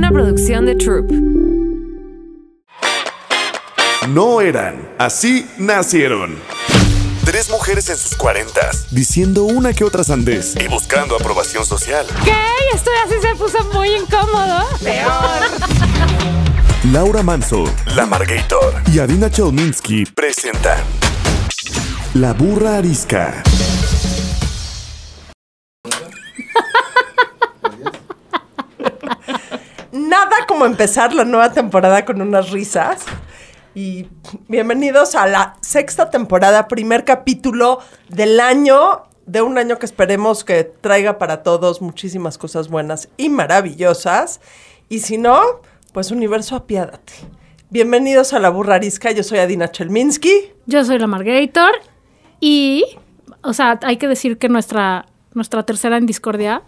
una producción de Troop. No eran, así nacieron. Tres mujeres en sus cuarentas, diciendo una que otra sandez y buscando aprobación social. ¿Qué? Esto así se puso muy incómodo. Peor. Laura Manso, La Margator y Adina Chelminsky presentan La Burra Arisca. como empezar la nueva temporada con unas risas. Y bienvenidos a la sexta temporada, primer capítulo del año, de un año que esperemos que traiga para todos muchísimas cosas buenas y maravillosas. Y si no, pues universo, apiádate. Bienvenidos a La Burrarisca, yo soy Adina Chelminsky. Yo soy la Margator y, o sea, hay que decir que nuestra, nuestra tercera en discordia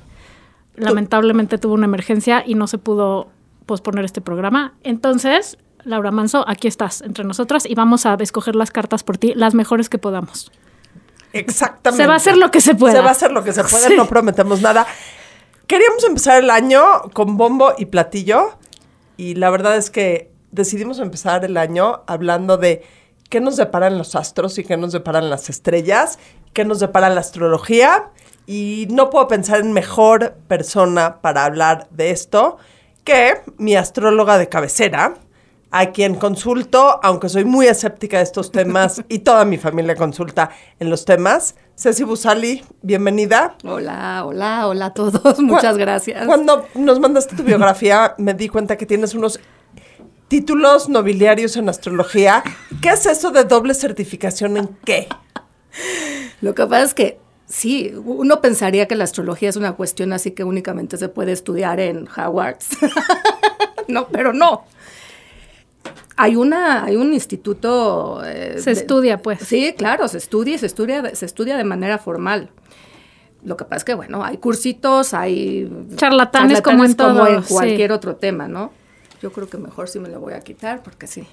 lamentablemente tuvo una emergencia y no se pudo poner este programa. Entonces, Laura Manso, aquí estás entre nosotras y vamos a escoger las cartas por ti, las mejores que podamos. Exactamente. Se va a hacer lo que se pueda. Se va a hacer lo que se pueda, no prometemos nada. Queríamos empezar el año con bombo y platillo y la verdad es que decidimos empezar el año hablando de qué nos deparan los astros y qué nos deparan las estrellas, qué nos depara la astrología y no puedo pensar en mejor persona para hablar de esto que mi astróloga de cabecera, a quien consulto, aunque soy muy escéptica de estos temas y toda mi familia consulta en los temas. Ceci Busali, bienvenida. Hola, hola, hola a todos, muchas gracias. Cuando nos mandaste tu biografía, me di cuenta que tienes unos títulos nobiliarios en astrología. ¿Qué es eso de doble certificación en qué? Lo que pasa es que sí, uno pensaría que la astrología es una cuestión así que únicamente se puede estudiar en Howard's. no, pero no. Hay, una, hay un instituto... Eh, se estudia, pues. Sí, claro, se estudia se estudia, se estudia de manera formal. Lo que pasa es que, bueno, hay cursitos, hay... Charlatanes, como en todo. Como en cualquier otro tema, ¿no? Yo creo que mejor sí me lo voy a quitar porque sí.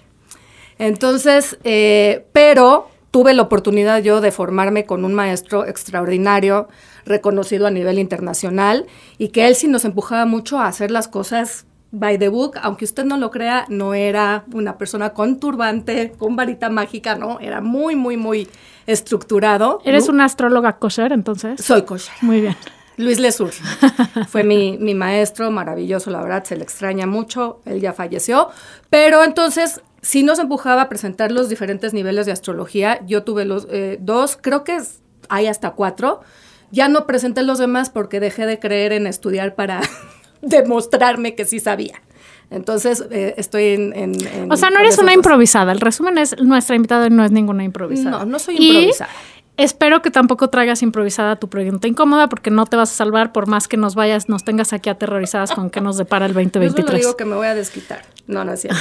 Entonces, eh, pero tuve la oportunidad yo de formarme con un maestro extraordinario, reconocido a nivel internacional, y que él sí nos empujaba mucho a hacer las cosas by the book, aunque usted no lo crea, no era una persona con turbante, con varita mágica, no, era muy, muy, muy estructurado. ¿Eres una astróloga kosher entonces? Soy kosher. Muy bien. Luis Lesur fue mi, mi maestro, maravilloso, la verdad, se le extraña mucho, él ya falleció, pero entonces sí nos empujaba a presentar los diferentes niveles de astrología. Yo tuve los eh, dos, creo que hay hasta cuatro. Ya no presenté los demás porque dejé de creer en estudiar para demostrarme que sí sabía. Entonces, eh, estoy en, O sea, no eres una improvisada. El resumen es, nuestra invitada no es ninguna improvisada. No, no soy improvisada. espero que tampoco traigas improvisada tu pregunta incómoda porque no te vas a salvar por más que nos vayas, nos tengas aquí aterrorizadas con qué nos depara el 2023. Yo digo que me voy a desquitar. No, no es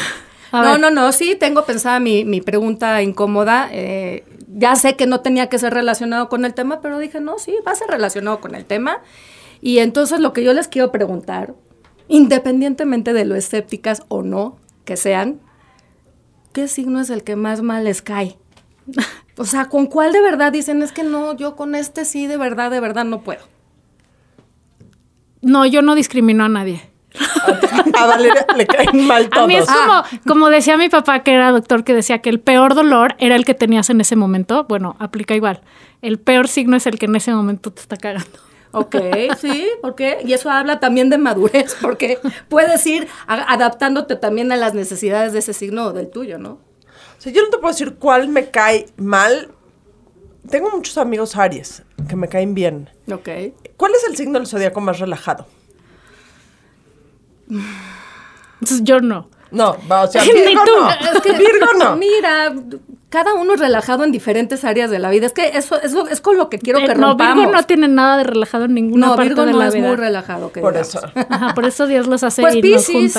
no, no, no, sí, tengo pensada mi, mi pregunta incómoda. Eh, ya sé que no tenía que ser relacionado con el tema, pero dije, no, sí, va a ser relacionado con el tema. Y entonces lo que yo les quiero preguntar, independientemente de lo escépticas o no que sean, ¿qué signo es el que más mal les cae? o sea, ¿con cuál de verdad dicen, es que no, yo con este sí, de verdad, de verdad no puedo? No, yo no discrimino a nadie. A, Valeria le caen mal todos. A mí es ah. como, decía mi papá, que era doctor, que decía que el peor dolor era el que tenías en ese momento. Bueno, aplica igual. El peor signo es el que en ese momento te está cagando. Ok, sí, porque y eso habla también de madurez, porque puedes ir adaptándote también a las necesidades de ese signo o del tuyo, ¿no? O sea, yo no te puedo decir cuál me cae mal. Tengo muchos amigos Aries que me caen bien. Ok. ¿Cuál es el signo del zodiaco más relajado? Entonces yo no. No, o sea, Virgo no. Virgo no. Mira, cada uno es relajado en diferentes áreas de la vida. Es que eso, es con lo que quiero que eh, no, Virgo no tiene nada de relajado en ninguna parte de la vida. Virgo es muy relajado. Que por eso. por eso Dios los hace pues irnos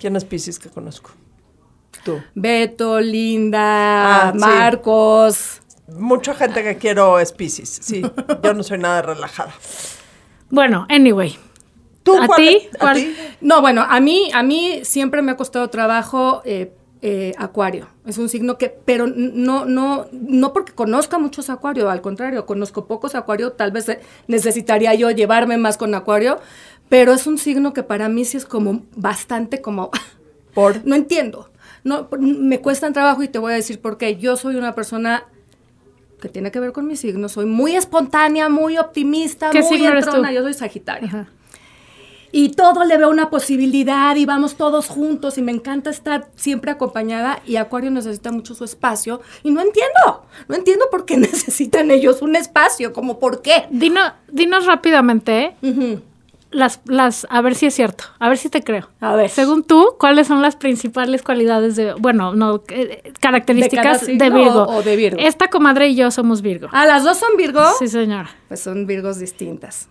¿Quién es Pisces que conozco? Tú. Beto, Linda, ah, Marcos. Mucha gente que quiero es Pisces, sí. Yo no soy nada relajada. Bueno, anyway, ¿A, ti? No, bueno, a mí, a mí siempre me ha costado trabajo eh, eh, acuario. Es un signo que, pero no, no, no porque conozca muchos acuario, al contrario, conozco pocos acuario, tal vez eh, necesitaría yo llevarme más con acuario, pero es un signo que para mí sí es como bastante como... ¿Por? No entiendo. No, me cuesta trabajo y te voy a decir por qué. Yo soy una persona que tiene que ver con mi signo. Soy muy espontánea, muy optimista, muy entrona. Yo soy Sagitario y todo le veo una posibilidad y vamos todos juntos y me encanta estar siempre acompañada y Acuario necesita mucho su espacio y no entiendo, no entiendo por qué necesitan ellos un espacio, como por qué. dinos rápidamente las, las, a ver si es cierto, a ver si te creo. A ver. Según tú, ¿cuáles son las principales cualidades de, bueno, no, eh, características de, de Virgo? o de Virgo. Esta comadre y yo somos Virgo. ¿A ah, las dos son Virgo? Sí, señora. Pues son Virgos distintas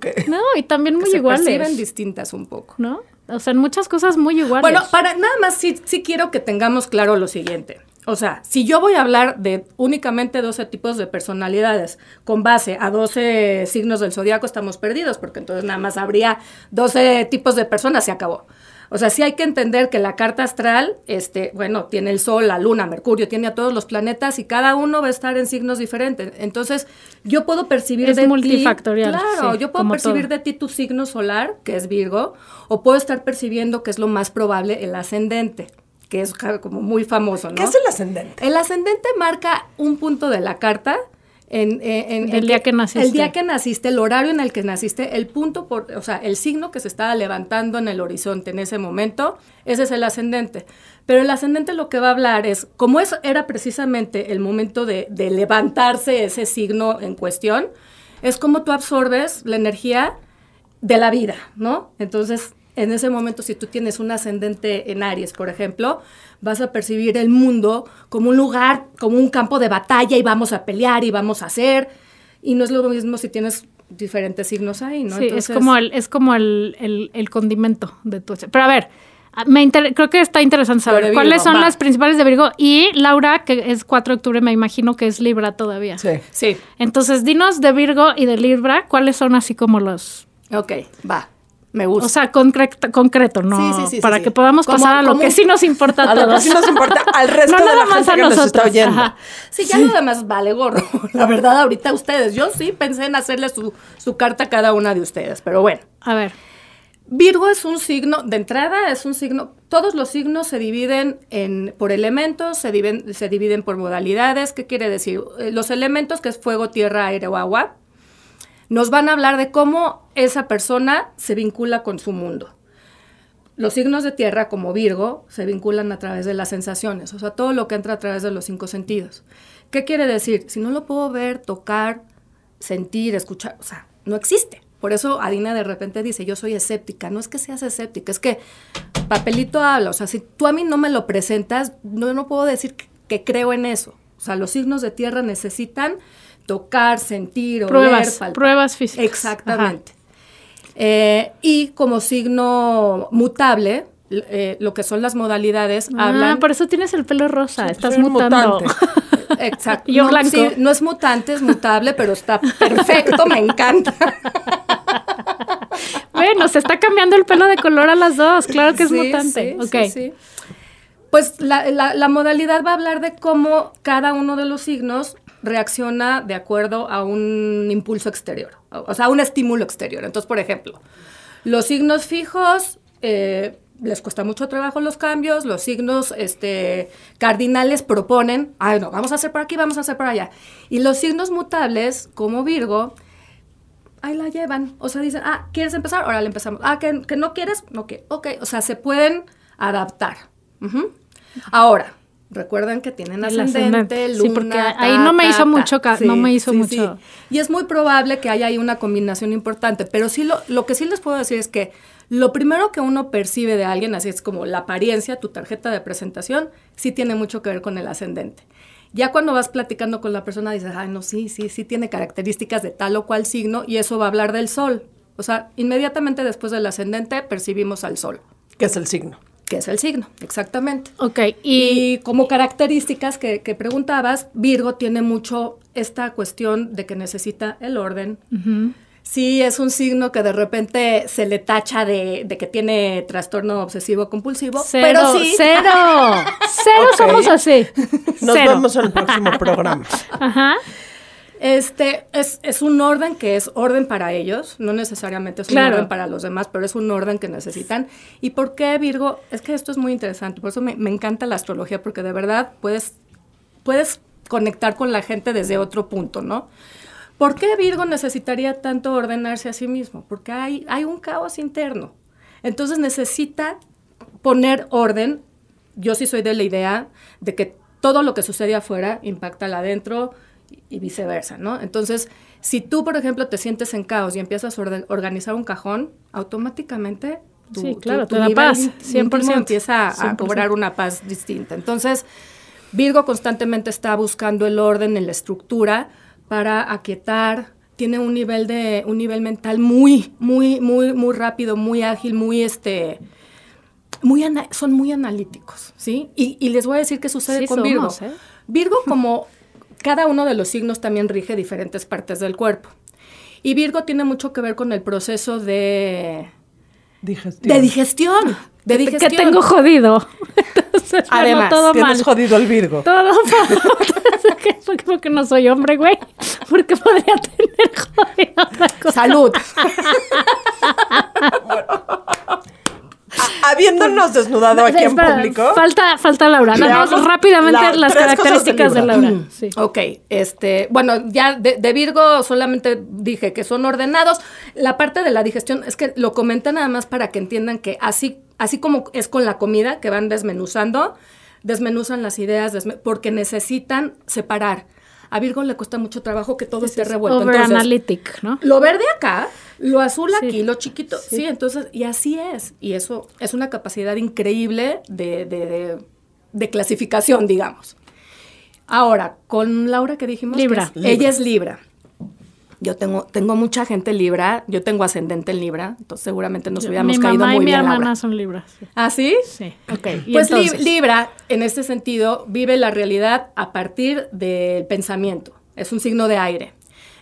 qué? No, y también muy iguales. iguales. Se distintas un poco. ¿No? O sea, en muchas cosas muy iguales. Bueno, para nada más sí, quiero que tengamos claro lo siguiente. O sea, si yo voy a hablar de únicamente 12 tipos de personalidades con base a 12 signos del zodiaco, estamos perdidos, porque entonces nada más habría 12 tipos de personas, y acabó. O sea, sí hay que entender que la carta astral, este, bueno, tiene el Sol, la Luna, Mercurio, tiene a todos los planetas y cada uno va a estar en signos diferentes. Entonces, yo puedo percibir es de multifactorial, ti, claro, yo puedo percibir de ti tu signo solar, que es Virgo, o puedo estar percibiendo que es lo más probable el ascendente que es como muy famoso, ¿no? ¿Qué es el ascendente? El ascendente marca un punto de la carta, en, el día que, naciste. El día que naciste, el horario en el que naciste, el punto, por, o sea, el signo que se estaba levantando en el horizonte en ese momento, ese es el ascendente. Pero el ascendente lo que va a hablar es, como eso era precisamente el momento de, de levantarse ese signo en cuestión, es como tú absorbes la energía de la vida, ¿no? Entonces, en ese momento, si tú tienes un ascendente en Aries, por ejemplo, vas a percibir el mundo como un lugar, como un campo de batalla y vamos a pelear y vamos a hacer. Y no es lo mismo si tienes diferentes signos ahí, ¿no? Sí, es como, el, es como el, condimento de tu... Pero a ver, ah, me creo que está interesante saber cuáles son las principales de Virgo. Y Laura, que es 4 de octubre, me imagino que es Libra todavía. Sí. Sí. Entonces, dinos de Virgo y de Libra, cuáles son así como los. Ok, va. Me gusta. O sea, concreto, ¿no? Sí, sí, sí, Para que podamos pasar a lo que sí nos importa a, todos nos importa al resto de la gente que Sí, ya nada más vale gorro. La verdad, ahorita ustedes. Yo sí pensé en hacerle su, carta a cada una de ustedes, pero bueno. A ver. Virgo es un signo, de entrada es un signo, todos los signos se dividen en, por elementos, se dividen, se dividen por modalidades, ¿qué quiere decir? Eh, los elementos que es fuego, tierra, aire o agua, nos van a hablar de cómo esa persona se vincula con su mundo. Los signos de tierra, como Virgo, se vinculan a través de las sensaciones, o sea, todo lo que entra a través de los cinco sentidos. ¿Qué quiere decir? Si no lo puedo ver, tocar, sentir, escuchar, o sea, no existe. Por eso Adina de repente dice, yo soy escéptica. No es que seas escéptica, es que papelito habla. O sea, si tú a mí no me lo presentas, no, puedo decir que creo en eso. O sea, los signos de tierra necesitan tocar, sentir, o pruebas, Pruebas físicas. Exactamente. Eh, y como signo mutable, eh, lo que son las modalidades ah, hablan... por eso tienes el pelo rosa, estás mutando. Mutante. Exacto. Yo no, blanco. no es mutante, es mutable, pero está perfecto, me encanta. bueno, se está cambiando el pelo de color a las dos, claro que es mutante. Okay. Pues la modalidad va a hablar de cómo cada uno de los signos reacciona de acuerdo a un impulso exterior, o sea, un estímulo exterior. Entonces, por ejemplo, los signos fijos eh, les cuesta mucho trabajo los cambios, los signos este, cardinales proponen, ah, no, vamos a hacer por aquí, vamos a hacer por allá. Y los signos mutables, como Virgo, ahí la llevan. O sea, dicen, ah, ¿quieres empezar? Ahora le empezamos. Ah, ¿que, no quieres? Ok, ok. O sea, se pueden adaptar. Ahora, ¿Recuerdan que tienen ascendente, luna. porque ahí no me hizo mucho, no me hizo mucho. Y es muy probable que haya ahí una combinación importante, pero sí lo, lo que sí les puedo decir es que lo primero que uno percibe de alguien, así es como la apariencia, tu tarjeta de presentación, sí tiene mucho que ver con el ascendente. Ya cuando vas platicando con la persona dices, ay, no, sí, sí, sí tiene características de tal o cual signo y eso va a hablar del sol. O sea, inmediatamente después del ascendente percibimos al sol. que es el signo? que es el signo, exactamente. Ok, y, como características que, preguntabas, Virgo tiene mucho esta cuestión de que necesita el orden. Sí, es un signo que de repente se le tacha de, que tiene trastorno obsesivo compulsivo. pero sí. Cero. Cero somos así. Nos vemos en el próximo programa. Ajá. Este, es, un orden que es orden para ellos, no necesariamente es un orden para los demás, pero es un orden que necesitan. ¿Y por qué, Virgo? Es que esto es muy interesante, por eso me, encanta la astrología, porque de verdad puedes, puedes conectar con la gente desde otro punto, ¿no? ¿Por qué Virgo necesitaría tanto ordenarse a sí mismo? Porque hay, hay un caos interno. Entonces necesita poner orden. Yo sí soy de la idea de que todo lo que sucede afuera impacta al adentro, y viceversa, ¿no? Entonces, si tú, por ejemplo, te sientes en caos y empiezas a organizar un cajón, automáticamente tu, sí, claro, tu, paz, 100%, empieza a, cobrar una paz distinta. Entonces, Virgo constantemente está buscando el orden en la estructura para aquietar, tiene un nivel de un nivel mental muy muy muy muy rápido, muy ágil, muy este muy son muy analíticos, ¿sí? Y, les voy a decir qué sucede con Virgo. ¿eh? Virgo como cada uno de los signos también rige diferentes partes del cuerpo. Y Virgo tiene mucho que ver con el proceso de... Digestión. De digestión. De digestión. Que tengo jodido. Entonces, Además, todo tienes jodido el Virgo. Todo porque no soy hombre, güey. Porque podría tener jodido Salud. habiéndonos desnudado aquí en público. Falta, falta Laura. Vamos rápidamente las características de Laura. Ok, este, bueno, ya de, Virgo solamente dije que son ordenados. La parte de la digestión es que lo comenté nada más para que entiendan que así, así como es con la comida que van desmenuzando, desmenuzan las ideas porque necesitan separar a Virgo le cuesta mucho trabajo que todo esté revuelto. Over analytic, ¿no? Lo verde acá, lo azul aquí, lo chiquito. Sí. entonces, y así es. Y eso es una capacidad increíble de, de, de, clasificación, digamos. Ahora, con Laura que dijimos. Libra. Ella es Libra. Yo tengo, tengo mucha gente Libra, yo tengo ascendente en Libra, entonces seguramente nos hubiéramos mi caído mamá muy y Mi hermana son Libra. ¿Ah, sí? Sí. Ok. Pues Libra, en este sentido, vive la realidad a partir del pensamiento. Es un signo de aire.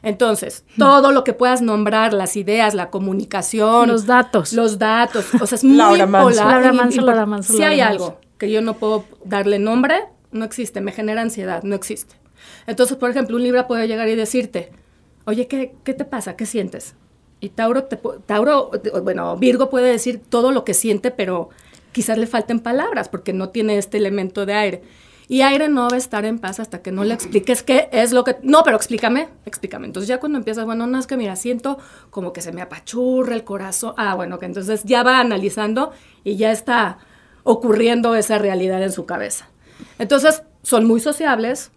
Entonces, mm. todo lo que puedas nombrar, las ideas, la comunicación. Los datos. Los datos. O sea, es muy Laura Laura Manso, Laura Si hay algo que yo no puedo darle nombre, no existe. Me genera ansiedad, no existe. Entonces, por ejemplo, un Libra puede llegar y decirte, oye, ¿qué, te pasa? ¿Qué sientes? Y Tauro, Tauro, bueno, Virgo puede decir todo lo que siente, pero quizás le falten palabras porque no tiene este elemento de aire. Y aire no va a estar en paz hasta que no le expliques qué es lo que... No, pero explícame, explícame. Entonces ya cuando empiezas, bueno, no es que mira, siento como que se me apachurra el corazón. Ah, bueno, que entonces ya va analizando y ya está ocurriendo esa realidad en su cabeza. Entonces son muy sociables,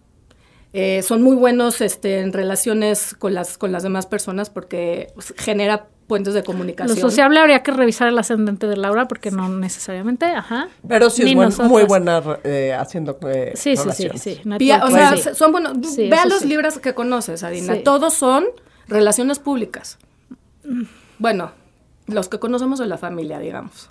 eh, son muy buenos este, en relaciones con las, con las demás personas porque genera puentes de comunicación. Lo sociable habría que revisar el ascendente de Laura porque no necesariamente, ajá. Pero sí es muy buena eh, haciendo relaciones. Eh, sí, sí, sí, sí, o sea, son buenos. Vea los libros que conoces, Adina. Todos son relaciones públicas. Bueno, los que conocemos de la familia, digamos.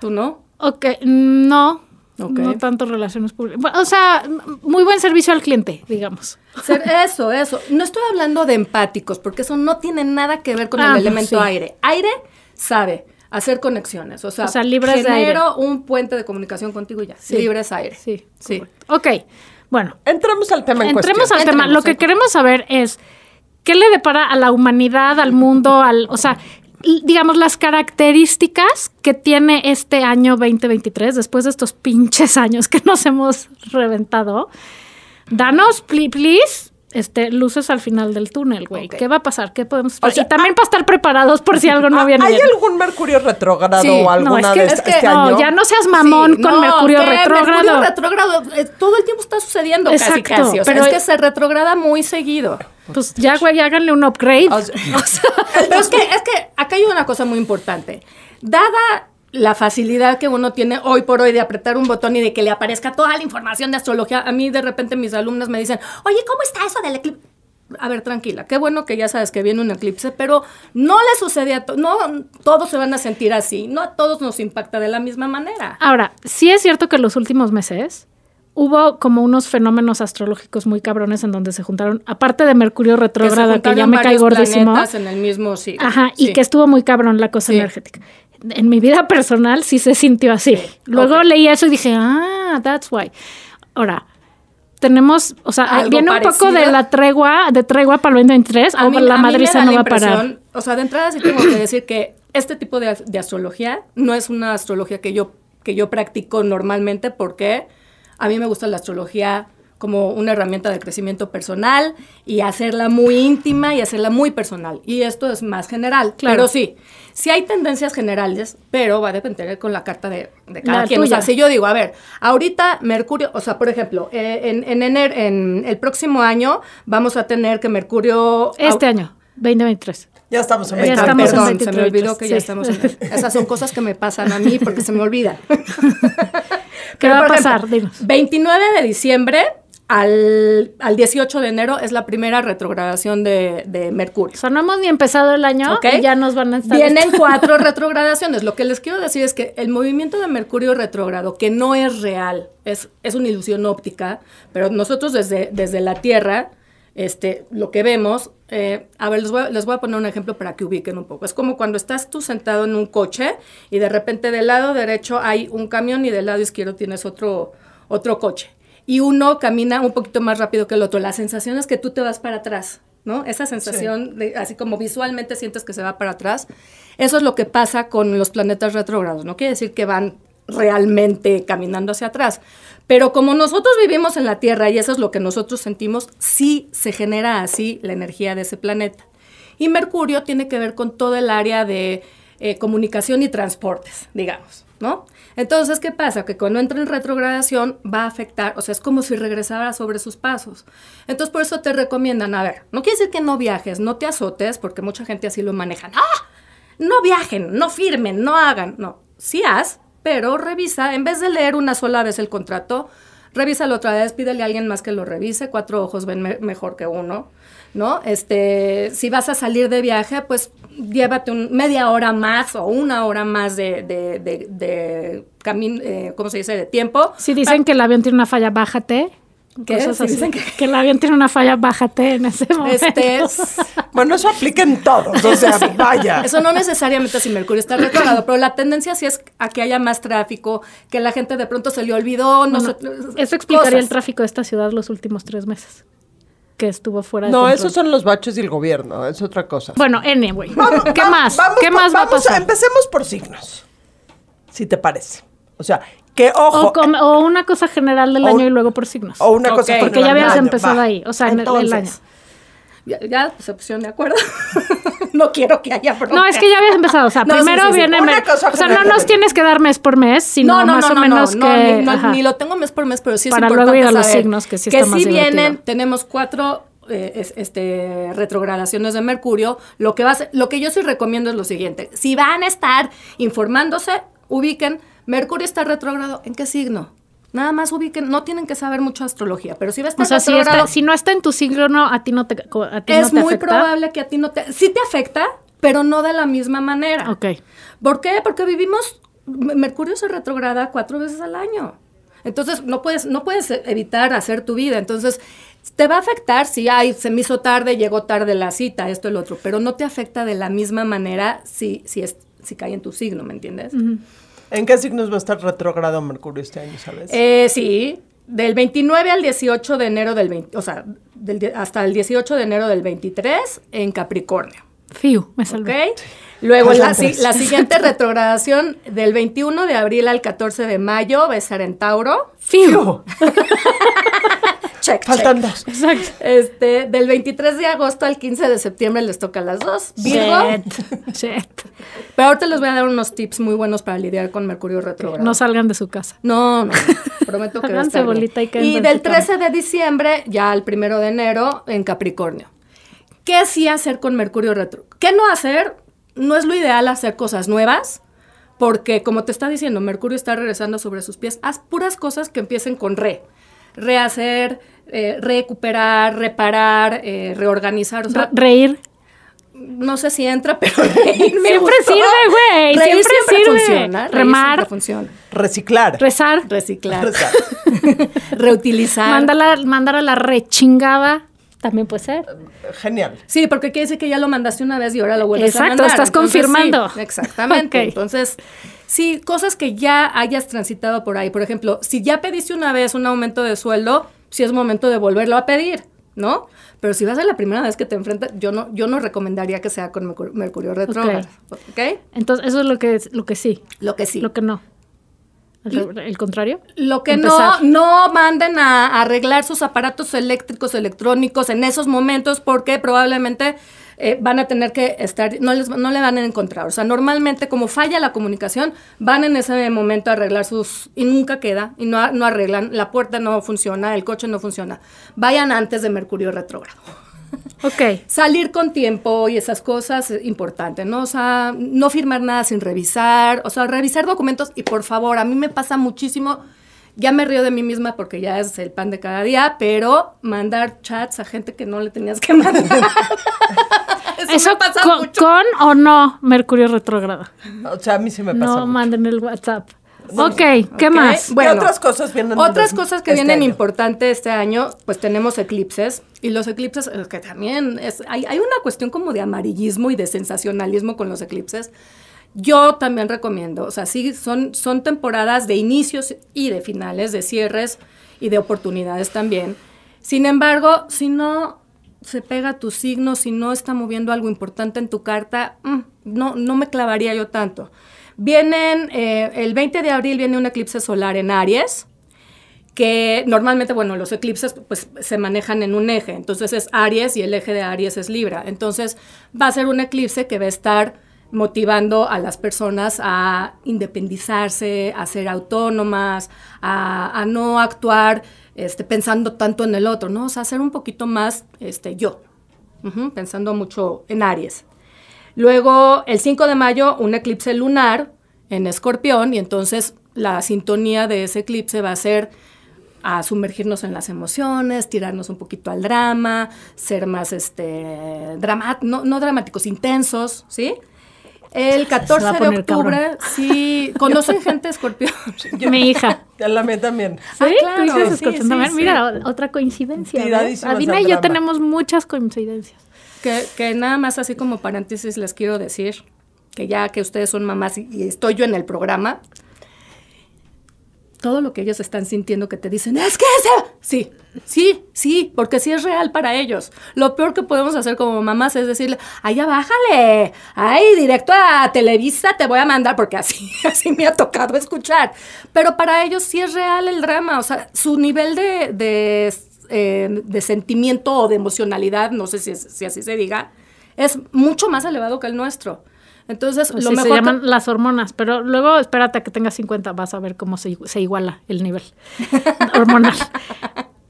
¿Tú no? Ok, no, no tanto relaciones públicas. o sea, muy buen servicio al cliente, digamos. Eso, eso. No estoy hablando de empáticos, porque eso no tiene nada que ver con el ah, pues elemento aire. Aire sabe hacer conexiones. O sea, o un puente de comunicación contigo y ya. Libres aire. Sí, sí. Ok, bueno. Entremos al tema en Entremos al tema. Lo que queremos saber es... ¿Qué le depara a la humanidad, al mundo, al, o sea, digamos, las características que tiene este año 2023, después de estos pinches años que nos hemos reventado. Danos, please, este, luces al final del túnel, güey. ¿Qué va a pasar? ¿Qué podemos esperar? y también ah, para estar preparados por si algo no viene ah, ¿Hay algún Mercurio retrógrado o alguna no, de es que, este no, ya no seas mamón con no, Mercurio retrógrado. Mercurio retrógrado eh, todo el tiempo está sucediendo casi casi. O pero es que se retrograda muy seguido. Pues ya, güey, háganle un upgrade. pero es que, es que acá hay una cosa muy importante. Dada la facilidad que uno tiene hoy por hoy de apretar un botón y de que le aparezca toda la información de astrología. A mí de repente mis alumnas me dicen, oye, ¿cómo está eso del eclipse? A ver, tranquila, qué bueno que ya sabes que viene un eclipse, pero no le sucede a todos, no todos se van a sentir así, no a todos nos impacta de la misma manera. Ahora, sí es cierto que en los últimos meses hubo como unos fenómenos astrológicos muy cabrones en donde se juntaron, aparte de Mercurio retrógrado, que, ya me cae gordísimo. en el mismo Ajá, y que estuvo muy cabrón la cosa energética en mi vida personal sí se sintió así. Luego leí eso y dije, ah, that's why. Ahora, tenemos, o sea, viene un poco de la tregua, de tregua para el 23, a o la madriza no va a parar. O sea, de entrada sí tengo que decir que este tipo de, astrología no es una astrología que yo, que yo practico normalmente porque a mí me gusta la astrología como una herramienta de crecimiento personal y hacerla muy íntima y hacerla muy personal. Y esto es más general, claro. Pero sí, sí hay tendencias generales, pero va a depender con la carta de, cada quien. O sea, si yo digo, a ver, ahorita Mercurio, o sea, por ejemplo, eh, en, en, en el próximo año vamos a tener que Mercurio... Este año, 2023. Ya estamos en 2023. Ya estamos Perdón, se me olvidó que ya estamos en Esas son cosas que me pasan a mí porque se me olvida. ¿Qué va a pasar? 29 de diciembre al, 18 de enero es la primera retrogradación de, Mercurio. O sea, no hemos ni empezado el año y ya nos van a estar... Vienen cuatro retrogradaciones. Lo que les quiero decir es que el movimiento de Mercurio retrógrado, que no es real, es, es una ilusión óptica, pero nosotros desde, desde la Tierra, este, lo que vemos... Eh, a ver, les voy a, les voy a poner un ejemplo para que ubiquen un poco. Es como cuando estás tú sentado en un coche y de repente del lado derecho hay un camión y del lado izquierdo tienes otro, otro coche y uno camina un poquito más rápido que el otro. La sensación es que tú te vas para atrás, ¿no? Esa sensación, así como visualmente sientes que se va para atrás. Eso es lo que pasa con los planetas retrógrados. No quiere decir que van realmente caminando hacia atrás. Pero como nosotros vivimos en la Tierra y eso es lo que nosotros sentimos, sí se genera así la energía de ese planeta. Y Mercurio tiene que ver con todo el área de eh, comunicación y transportes, digamos, ¿no? Entonces, ¿qué pasa? Que cuando entra en retrogradación va a afectar, o sea, es como si regresara sobre sus pasos. Entonces, por eso te recomiendan, a ver, no quiere decir que no viajes, no te azotes, porque mucha gente así lo manejan. ¡Ah! No viajen, no firmen, no hagan. No, sí haz, pero revisa, en vez de leer una sola vez el contrato, revísalo otra vez, pídele a alguien más que lo revise, cuatro ojos ven mejor que uno, ¿no? Este, si vas a salir de viaje, pues llévate un, media hora más o una hora más de, de, de, de eh, ¿cómo se dice?, de tiempo. Si dicen que el avión tiene una falla, bájate así. que... el avión tiene una falla, bájate en ese este momento. Este bueno, eso aplica en todos, o sea, vaya. Eso no necesariamente si Mercurio está retrogrado, pero la tendencia sí es a que haya más tráfico, que la gente de pronto se le olvidó. eso explicaría el tráfico de esta ciudad los últimos tres meses que estuvo fuera de No, esos son los baches el gobierno, es otra cosa. Bueno, anyway. ¿Qué más? ¿Qué más a pasar? empecemos por signos, si te parece. O sea, que ojo. O, una cosa general del año y luego por signos. O una Porque ya habías empezado ahí, o sea, en el año. Ya, pues, opción de acuerdo. no quiero que haya problemas. No, es que ya habías empezado. O sea, primero viene. o sea, no nos tienes que dar mes por mes, sino no, no, más o menos que. Ni, lo tengo mes por mes, pero sí es importante los signos que sí si vienen, tenemos cuatro eh, este, retrogradaciones de Mercurio. Lo que, lo que yo sí recomiendo es lo siguiente: si van a estar informándose, ubiquen Mercurio está retrogrado, ¿en qué signo? Nada más ubiquen, no tienen que saber mucho astrología, pero si va a estar o sea, si, no está en tu signo, no, a ti no te, es muy probable que a ti no te... Sí te afecta, pero no de la misma manera. Ok. ¿Por qué? Porque vivimos... Mercurio se retrograda cuatro veces al año. Entonces, no puedes, no puedes evitar hacer tu vida. Entonces, te va a afectar si, ay, se me hizo tarde, llegó tarde la cita, esto, lo otro, pero no te afecta de la misma manera si, si, es, si cae en tu signo, ¿me entiendes? ¿En qué signos va a estar retrogrado Mercurio este año, sabes? Eh, sí, del 29 al 18 de enero del o sea, hasta el 18 de enero del 23 en Capricornio. Fiu, me saluda ¿Okay? Luego la, siguiente retrogradación del 21 de abril al 14 de mayo va a estar en Tauro. Fiu. Faltan dos. Exacto. Este, del 23 de agosto al 15 de septiembre les toca las dos. Virgo. Pero ahorita les voy a dar unos tips muy buenos para lidiar con Mercurio retrógrado. No salgan de su casa. No, no. Prometo que y Y del 13 de diciembre ya al 1 de enero en Capricornio. ¿Qué sí hacer con Mercurio Retro? ¿Qué no hacer? No es lo ideal hacer cosas nuevas porque como te está diciendo, Mercurio está regresando sobre sus pies, haz puras cosas que empiecen con re rehacer, eh, recuperar, reparar, eh, reorganizar. reír. No sé si entra, pero reír me siempre sirve, güey. Siempre, Funciona, Remar. Siempre funciona. Reciclar. Rezar. Reciclar. Reutilizar. Mándala, mandar a la rechingada también puede ser. Genial. Sí, porque quiere decir que ya lo mandaste una vez y ahora lo vuelves a mandar. Exacto, estás confirmando. exactamente. Entonces, Sí, cosas que ya hayas transitado por ahí. Por ejemplo, si ya pediste una vez un aumento de sueldo, sí es momento de volverlo a pedir, ¿no? Pero si vas a la primera vez que te enfrentas, yo no, yo no recomendaría que sea con Mercurio, de retrógrado. ¿Ok? Entonces, eso es lo que, lo que sí. Lo que sí. Lo que no. ¿El, contrario? Lo que no, no manden a arreglar sus aparatos eléctricos, electrónicos en esos momentos, porque probablemente eh, van a tener que estar, no, les, no le van a encontrar. O sea, normalmente como falla la comunicación, van en ese momento a arreglar sus, y nunca queda, y no, no arreglan, la puerta no funciona, el coche no funciona. Vayan antes de Mercurio retrógrado. Ok. Salir con tiempo y esas cosas es importante, ¿no? O sea, no firmar nada sin revisar, o sea, revisar documentos y por favor, a mí me pasa muchísimo ya me río de mí misma porque ya es el pan de cada día, pero mandar chats a gente que no le tenías que mandar. Eso, con, o no Mercurio retrógrado. O sea, a mí sí me pasa. No manden el WhatsApp. Ok, ¿qué más? Bueno, otras cosas vienen. Otras cosas que este vienen importantes este año, pues tenemos eclipses y los eclipses que también es, hay, hay una cuestión como de amarillismo y de sensacionalismo con los eclipses. Yo también recomiendo, o sea, sí, son, son temporadas de inicios y de finales, de cierres y de oportunidades también. Sin embargo, si no se pega tu signo, si no está moviendo algo importante en tu carta, mm, no, no me clavaría yo tanto. Vienen, eh, el 20 de abril viene un eclipse solar en Aries, que normalmente, bueno, los eclipses pues se manejan en un eje, entonces es Aries y el eje de Aries es Libra. Entonces va a ser un eclipse que va a estar motivando a las personas a independizarse, a ser autónomas, a, no actuar este, pensando tanto en el otro, ¿no? O sea, ser un poquito más este, yo, pensando mucho en Aries. Luego, el 5 de mayo, un eclipse lunar en Escorpión, y entonces la sintonía de ese eclipse va a ser a sumergirnos en las emociones, tirarnos un poquito al drama, ser más este, no dramáticos, intensos, ¿sí? El 14 de octubre, sí, conocen gente escorpión. Mi hija. la mía también. ¿Sí? Ah, claro. Mira, otra coincidencia. Adina y yo tenemos muchas coincidencias. Que, nada más así como paréntesis les quiero decir que ya que ustedes son mamás y estoy yo en el programa, todo lo que ellos están sintiendo que te dicen, es que ese... Sí, sí, sí, porque sí es real para ellos. Lo peor que podemos hacer como mamás es decirle, ay, bájale, ay, directo a Televisa te voy a mandar, porque así, así me ha tocado escuchar. Pero para ellos sí es real el drama, o sea, su nivel de, de, eh, sentimiento o de emocionalidad, no sé si, si así se diga, es mucho más elevado que el nuestro. Entonces, lo mejor. Se llaman las hormonas, pero luego espérate a que tengas 50, vas a ver cómo se, iguala el nivel hormonal.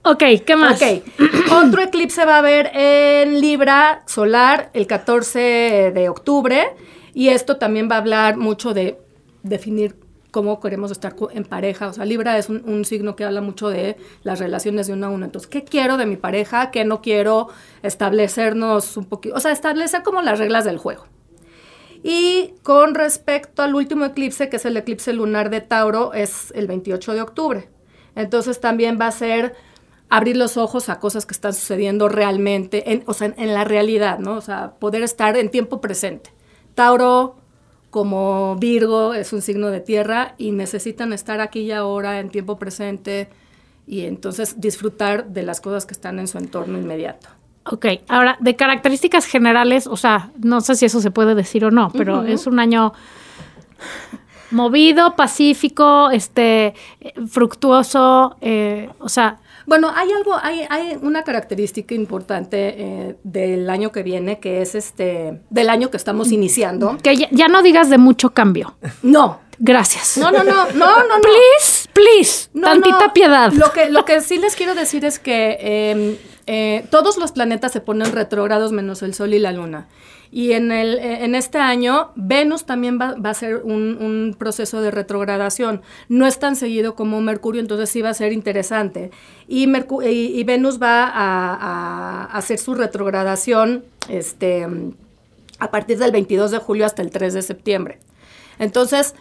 Ok, ¿qué más? Ok, otro eclipse va a haber en Libra solar el 14 de octubre y esto también va a hablar mucho de definir cómo queremos estar en pareja. O sea, Libra es un, un, signo que habla mucho de las relaciones de uno a uno. Entonces, ¿qué quiero de mi pareja? ¿Qué no quiero? Establecernos un poquito, o sea, establecer como las reglas del juego. Y con respecto al último eclipse, que es el eclipse lunar de Tauro, es el 28 de octubre. Entonces también va a ser abrir los ojos a cosas que están sucediendo realmente, en, o sea, en la realidad, ¿no? O sea, poder estar en tiempo presente. Tauro, como Virgo, es un signo de tierra y necesitan estar aquí y ahora, en tiempo presente, y entonces disfrutar de las cosas que están en su entorno inmediato. Ok, ahora de características generales, o sea, no sé si eso se puede decir o no, pero es un año movido, pacífico, este, fructuoso, eh, o sea... Bueno, hay algo, hay, hay una característica importante eh, del año que viene, que es este, del año que estamos iniciando. Que ya, no digas de mucho cambio. No, Gracias. No, no, no, no, no. Please, please, tantita piedad. Lo que, lo que sí les quiero decir es que em, eh, todos los planetas se ponen retrógrados menos el Sol y la Luna. Y en, el, eh, en este año, Venus también va, a ser un, proceso de retrogradación. No es tan seguido como Mercurio, entonces sí va a ser interesante. Y, y, Venus va a, hacer su retrogradación este, a partir del 22 de julio hasta el 3 de septiembre. Entonces,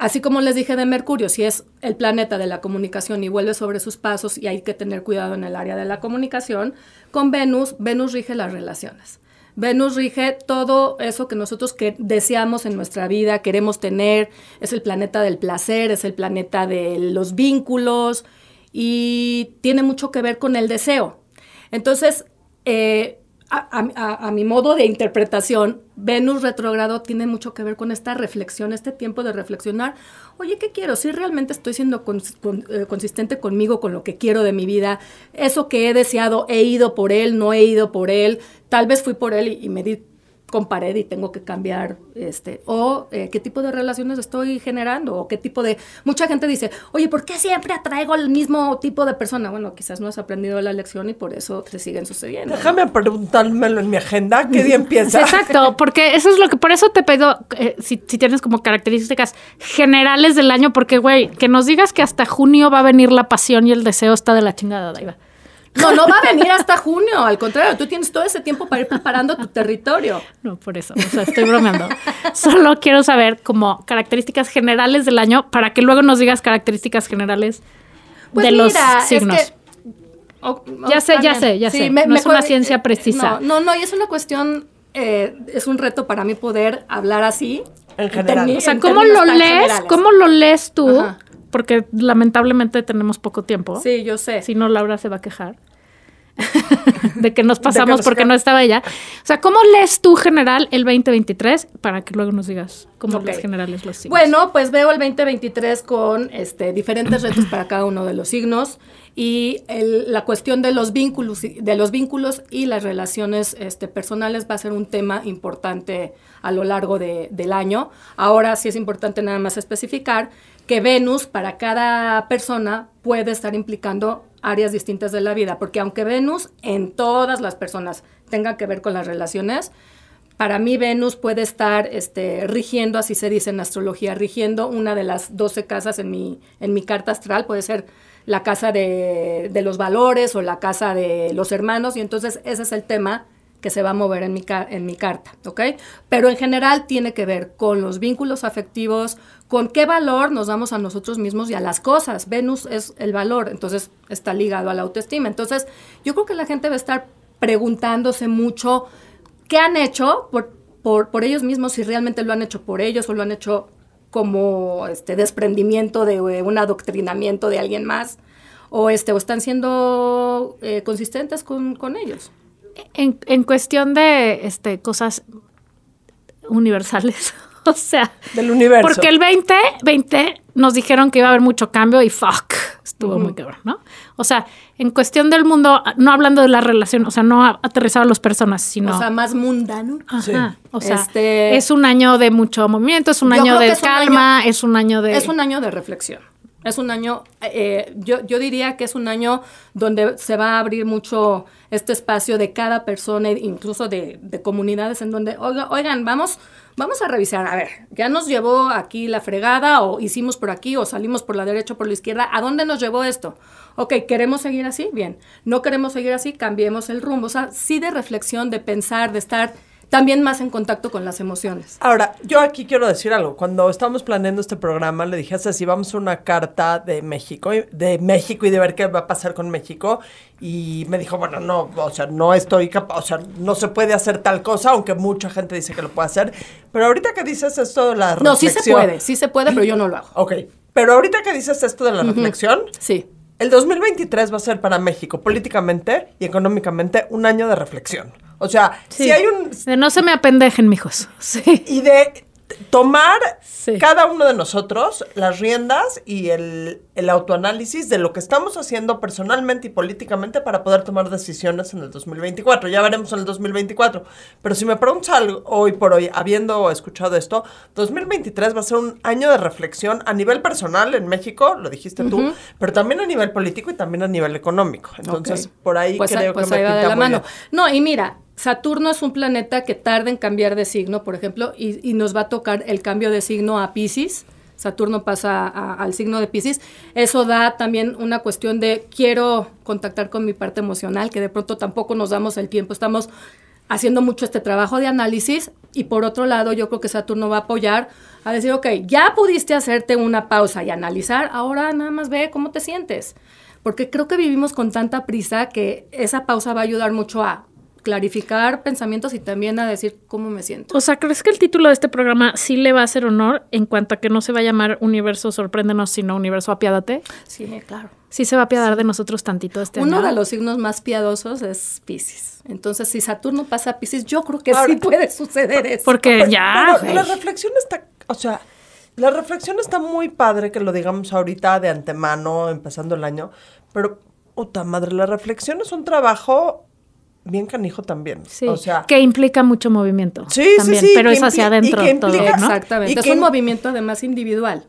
Así como les dije de Mercurio, si es el planeta de la comunicación y vuelve sobre sus pasos y hay que tener cuidado en el área de la comunicación, con Venus, Venus rige las relaciones. Venus rige todo eso que nosotros que deseamos en nuestra vida, queremos tener, es el planeta del placer, es el planeta de los vínculos y tiene mucho que ver con el deseo. Entonces, eh, a, mi modo de interpretación, Venus retrogrado tiene mucho que ver con esta reflexión, este tiempo de reflexionar, oye, ¿qué quiero? Si realmente estoy siendo eh, consistente conmigo, con lo que quiero de mi vida, eso que he deseado, he ido por él, no he ido por él, tal vez fui por él y me di con pared y tengo que cambiar, este, o eh, qué tipo de relaciones estoy generando, o qué tipo de... Mucha gente dice, oye, ¿por qué siempre atraigo al mismo tipo de persona? Bueno, quizás no has aprendido la lección y por eso te siguen sucediendo. Déjame preguntármelo en mi agenda, qué día empieza. Exacto, porque eso es lo que, por eso te pedo eh, si, tienes como características generales del año, porque, güey, que nos digas que hasta junio va a venir la pasión y el deseo está de la chingada, va no, no va a venir hasta junio, al contrario, tú tienes todo ese tiempo para ir preparando tu territorio. No, por eso, o sea, estoy bromeando. Solo quiero saber como características generales del año para que luego nos digas características generales pues de los signos. ya sé, ya sé, ya sé. no es una ciencia eh, precisa. No, no, y es una cuestión, eh, es un reto para mí poder hablar así. En general. o sea, ¿cómo lo lees? ¿Cómo lo lees tú? porque lamentablemente tenemos poco tiempo. Sí, yo sé. Si no, Laura se va a quejar. de que nos pasamos porque no estaba ella. O sea, ¿cómo lees tú general el 2023 para que luego nos digas cómo lees general generales los signos? Bueno, pues veo el 2023 con este, diferentes retos para cada uno de los signos y la cuestión de los vínculos de los vínculos y las relaciones este, personales va a ser un tema importante a lo largo del año. Ahora sí es importante nada más especificar que Venus para cada persona puede estar implicando áreas distintas de la vida, porque aunque Venus en todas las personas tenga que ver con las relaciones, para mí Venus puede estar este, rigiendo, así se dice en astrología, rigiendo una de las 12 casas en mi, en mi carta astral, puede ser la casa de, de los valores o la casa de los hermanos, y entonces ese es el tema que se va a mover en mi, en mi carta, ¿ok? Pero en general tiene que ver con los vínculos afectivos, con qué valor nos damos a nosotros mismos y a las cosas. Venus es el valor, entonces está ligado a la autoestima. Entonces, yo creo que la gente va a estar preguntándose mucho qué han hecho por, ellos mismos, si realmente lo han hecho por ellos o lo han hecho como este desprendimiento de eh, un adoctrinamiento de alguien más o este o están siendo eh, consistentes con ellos en, cuestión de este, cosas universales. O sea, del universo. Porque el 20, 20 nos dijeron que iba a haber mucho cambio y fuck, estuvo muy cabrón, ¿no? O sea, en cuestión del mundo, no hablando de la relación, o sea, no aterrizado a las personas, sino. O sea, más mundano. O sea, este... es un año de mucho movimiento, es un año de calma, es un año de. Es un año de reflexión. Es un año, eh, yo, yo, diría que es un año donde se va a abrir mucho este espacio de cada persona, incluso de, de comunidades en donde, oigan, vamos, vamos a revisar, a ver, ya nos llevó aquí la fregada o hicimos por aquí o salimos por la derecha o por la izquierda, ¿a dónde nos llevó esto? Ok, ¿queremos seguir así? Bien, ¿no queremos seguir así? Cambiemos el rumbo. O sea, sí de reflexión, de pensar, de estar también más en contacto con las emociones. Ahora, yo aquí quiero decir algo. Cuando estábamos planeando este programa, le dije a si vamos a una carta de México, de México y de ver qué va a pasar con México. Y me dijo, bueno, no, o sea, no estoy capaz, o sea, no se puede hacer tal cosa, aunque mucha gente dice que lo puede hacer. Pero ahorita que dices esto de la reflexión... No, sí se puede, sí se puede, pero yo no lo hago. Ok, pero ahorita que dices esto de la reflexión... Sí. El 2023 va a ser para México políticamente y económicamente un año de reflexión. O sea, si hay un... De no se me apendejen, mijos. Sí. Y de tomar cada uno de nosotros las riendas y el, autoanálisis de lo que estamos haciendo personalmente y políticamente para poder tomar decisiones en el 2024. Ya veremos en el 2024. Pero si me preguntas algo hoy por hoy, habiendo escuchado esto, 2023 va a ser un año de reflexión a nivel personal en México, lo dijiste tú, pero también a nivel político y también a nivel económico. Entonces, por ahí pues, creo pues que de la mano. No, y mira, Saturno es un planeta que tarda en cambiar de signo, por ejemplo, y, nos va a tocar el cambio de signo a Pisces. Saturno pasa al signo de Pisces. Eso da también una cuestión de quiero contactar con mi parte emocional, que de pronto tampoco nos damos el tiempo. Estamos haciendo mucho este trabajo de análisis y por otro lado yo creo que Saturno va a apoyar a decir, ok, ya pudiste hacerte una pausa y analizar, ahora nada más ve cómo te sientes. Porque creo que vivimos con tanta prisa que esa pausa va a ayudar mucho a clarificar pensamientos y también a decir cómo me siento. O sea, ¿crees que el título de este programa sí le va a hacer honor en cuanto a que no se va a llamar Universo Sorpréndenos, sino Universo Apiádate? Sí, claro. Sí se va a apiadar de nosotros tantito este Uno de los signos más piadosos es Pisces. Entonces, si Saturno pasa a Pisces, yo creo que sí puede suceder eso. Porque ya... la reflexión está... O sea, la reflexión está muy padre que lo digamos ahorita de antemano, empezando el año, pero... Puta madre, la reflexión es un trabajo bien canijo también. o sea, que implica mucho movimiento. Sí, sí, Pero es hacia adentro todo, Exactamente. es un movimiento además individual.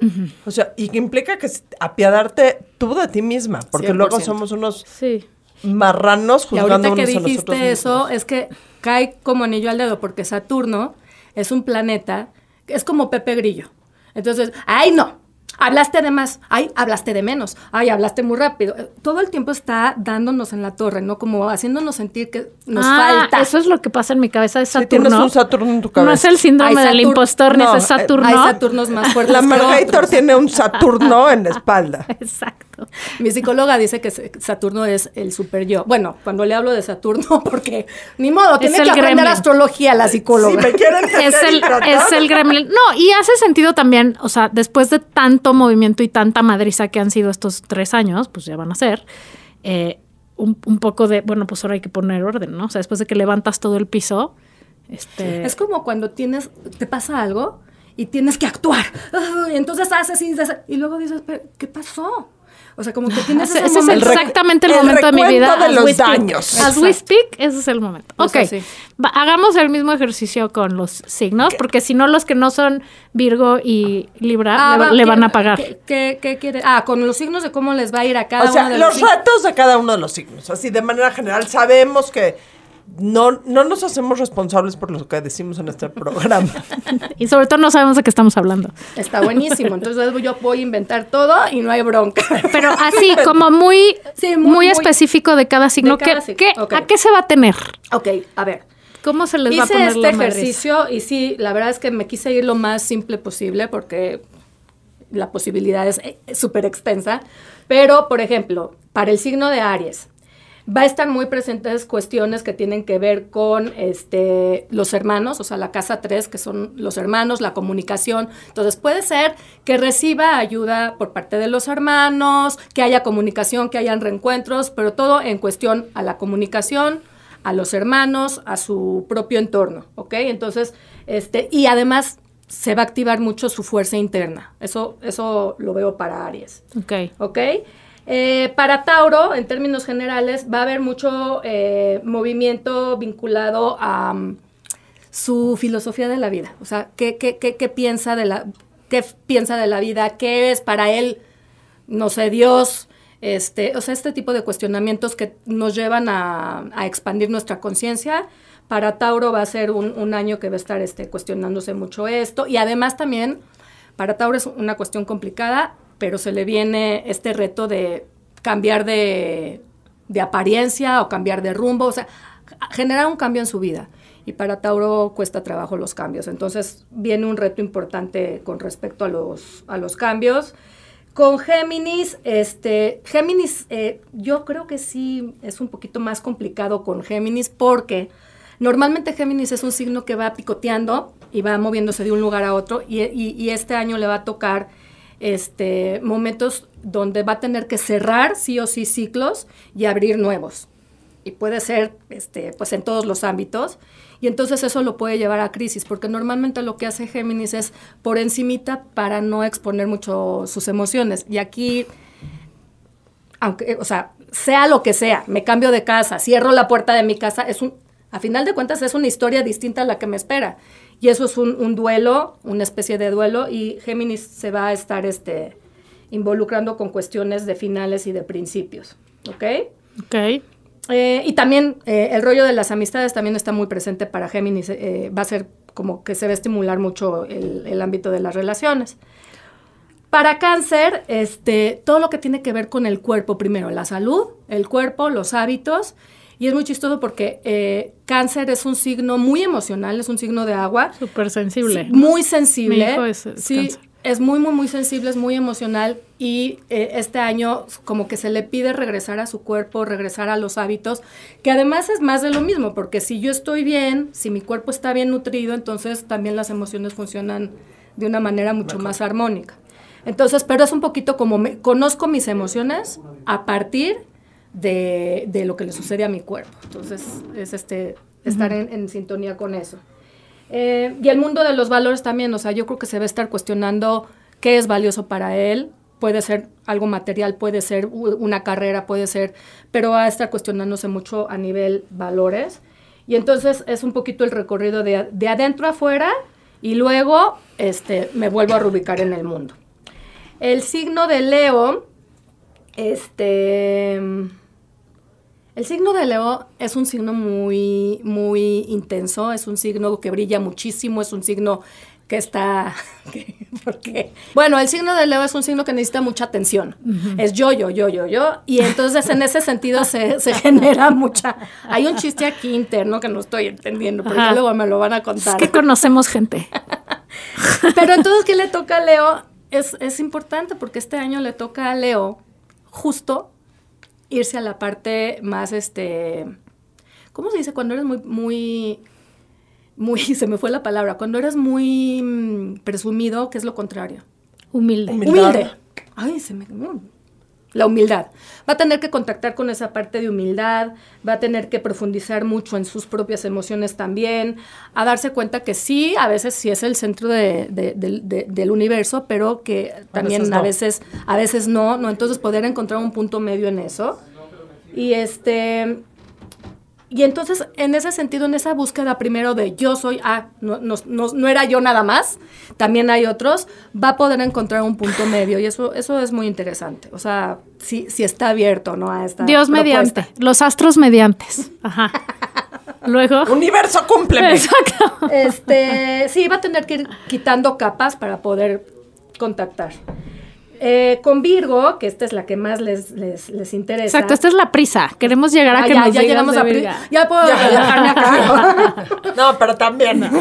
O sea, y que implica que apiadarte tú de ti misma, porque luego somos unos sí. marranos juzgando y ahorita que dijiste eso, es que cae como anillo al dedo, porque Saturno es un planeta, es como Pepe Grillo. Entonces, ay no, Hablaste de más, ay, hablaste de menos, ay, hablaste muy rápido. Todo el tiempo está dándonos en la torre, ¿no? Como haciéndonos sentir que nos ah, falta. Eso es lo que pasa en mi cabeza, es Saturno. tienes un Saturno en tu cabeza. No es el síndrome del impostor, ni es Saturno. Hay Saturnos más fuertes. La Margator tiene un Saturno en la espalda. Exacto. Mi psicóloga dice que Saturno es el super yo. Bueno, cuando le hablo de Saturno, porque ni modo, es tiene que aprender astrología la psicóloga. me es el, es el gremlin. No, y hace sentido también, o sea, después de tanto movimiento y tanta madriza que han sido estos tres años, pues ya van a ser. Eh, un, poco de, bueno, pues ahora hay que poner orden, ¿no? O sea, después de que levantas todo el piso, este... Es como cuando tienes, te pasa algo y tienes que actuar. y entonces haces y, y luego dices, ¿qué pasó? O sea, como que tienes ese, ese es exactamente el, momento de mi vida. de los daños. As we speak, ese es el momento. Ok, hagamos el mismo ejercicio con los signos, porque si no, los que no son Virgo y Libra ah, le, van a pagar. ¿qué, quiere? Ah, con los signos de cómo les va a ir a cada de los, los retos de cada uno de los signos. Así de manera general, sabemos que no, nos hacemos responsables por lo que decimos en este programa. Y sobre todo no sabemos de qué estamos hablando. Está buenísimo. Entonces yo voy a inventar todo y no hay bronca. Pero así, como muy, muy, específico de cada signo. ¿Qué, ¿A qué se va a tener? Ok, a ver. ¿Cómo se les va a poner este ejercicio y sí, la verdad es que me quise ir lo más simple posible porque la posibilidad es eh, súper extensa. Pero, por ejemplo, para el signo de Aries, Va a estar muy presentes cuestiones que tienen que ver con este, los hermanos, o sea, la casa 3, que son los hermanos, la comunicación. Entonces puede ser que reciba ayuda por parte de los hermanos, que haya comunicación, que hayan reencuentros, pero todo en cuestión a la comunicación, a los hermanos, a su propio entorno, ¿ok? Entonces, este, y además se va a activar mucho su fuerza interna. Eso, eso lo veo para Aries. Ok. Ok. Eh, para Tauro, en términos generales, va a haber mucho eh, movimiento vinculado a mm, su filosofía de la vida. O sea, ¿qué, qué, qué, piensa de la, piensa de la vida? ¿Qué es para él, no sé, Dios? Este, o sea, este tipo de cuestionamientos que nos llevan a, expandir nuestra conciencia. Para Tauro va a ser un, año que va a estar este, cuestionándose mucho esto. Y además también, para Tauro es una cuestión complicada, pero se le viene este reto de cambiar de, apariencia o cambiar de rumbo, o sea, generar un cambio en su vida. Y para Tauro cuesta trabajo los cambios. Entonces viene un reto importante con respecto a los, a los cambios. Con Géminis, este, Géminis, eh, yo creo que sí es un poquito más complicado con Géminis porque normalmente Géminis es un signo que va picoteando y va moviéndose de un lugar a otro y, y este año le va a tocar este, momentos donde va a tener que cerrar sí o sí ciclos y abrir nuevos. Y puede ser este, pues en todos los ámbitos. Y entonces eso lo puede llevar a crisis, porque normalmente lo que hace Géminis es por encimita para no exponer mucho sus emociones. Y aquí, aunque, o sea, sea lo que sea, me cambio de casa, cierro la puerta de mi casa, es un, a final de cuentas es una historia distinta a la que me espera. Y eso es un, duelo, una especie de duelo, y Géminis se va a estar este, involucrando con cuestiones de finales y de principios. ¿Ok? Ok. Eh, y también eh, el rollo de las amistades también está muy presente para Géminis. Eh, va a ser como que se va a estimular mucho el, ámbito de las relaciones. Para cáncer, este, todo lo que tiene que ver con el cuerpo primero, la salud, el cuerpo, los hábitos y es muy chistoso porque eh, cáncer es un signo muy emocional, es un signo de agua. Súper sensible. Muy sensible. Mi es, sí, es muy, muy, muy sensible, es muy emocional y eh, este año como que se le pide regresar a su cuerpo, regresar a los hábitos, que además es más de lo mismo, porque si yo estoy bien, si mi cuerpo está bien nutrido, entonces también las emociones funcionan de una manera mucho más armónica. Entonces, pero es un poquito como conozco mis emociones a partir de, lo que le sucede a mi cuerpo. Entonces, es este, estar en, sintonía con eso. Eh, y el mundo de los valores también, o sea, yo creo que se va a estar cuestionando qué es valioso para él. Puede ser algo material, puede ser una carrera, puede ser, pero va a estar cuestionándose mucho a nivel valores. Y entonces es un poquito el recorrido de, adentro a afuera y luego este, me vuelvo a reubicar en el mundo. El signo de Leo, este el signo de Leo es un signo muy, muy intenso, es un signo que brilla muchísimo, es un signo que está... porque Bueno, el signo de Leo es un signo que necesita mucha atención. Es yo, yo, yo, yo, yo. Y entonces en ese sentido se, se, genera mucha... Hay un chiste aquí interno que no estoy entendiendo, pero luego me lo van a contar. Es que conocemos gente. pero entonces, ¿qué le toca a Leo? Es, es importante porque este año le toca a Leo justo irse a la parte más, este, ¿cómo se dice? Cuando eres muy, muy, muy, se me fue la palabra, cuando eres muy mm, presumido, que es lo contrario. Humilde. Humilde. Ay, se me la humildad. Va a tener que contactar con esa parte de humildad, va a tener que profundizar mucho en sus propias emociones también, a darse cuenta que sí, a veces sí es el centro del universo, pero que también a veces, a veces, a veces no, no. Entonces poder encontrar un punto medio en eso. Y este y entonces, en ese sentido, en esa búsqueda primero de yo soy, ah, no, no, no, era yo nada más, también hay otros, va a poder encontrar un punto medio y eso, eso es muy interesante. O sea, si, está abierto, ¿no? A esta Dios mediante, los astros mediantes. Ajá. Luego. Universo, cumple Exacto. Este, sí, va a tener que ir quitando capas para poder contactar. Eh, con Virgo, que esta es la que más les, interesa. Exacto, esta es la prisa. Queremos llegar a ah, que ya, nos ya llegamos a prisa. Ya puedo acá. no, pero también.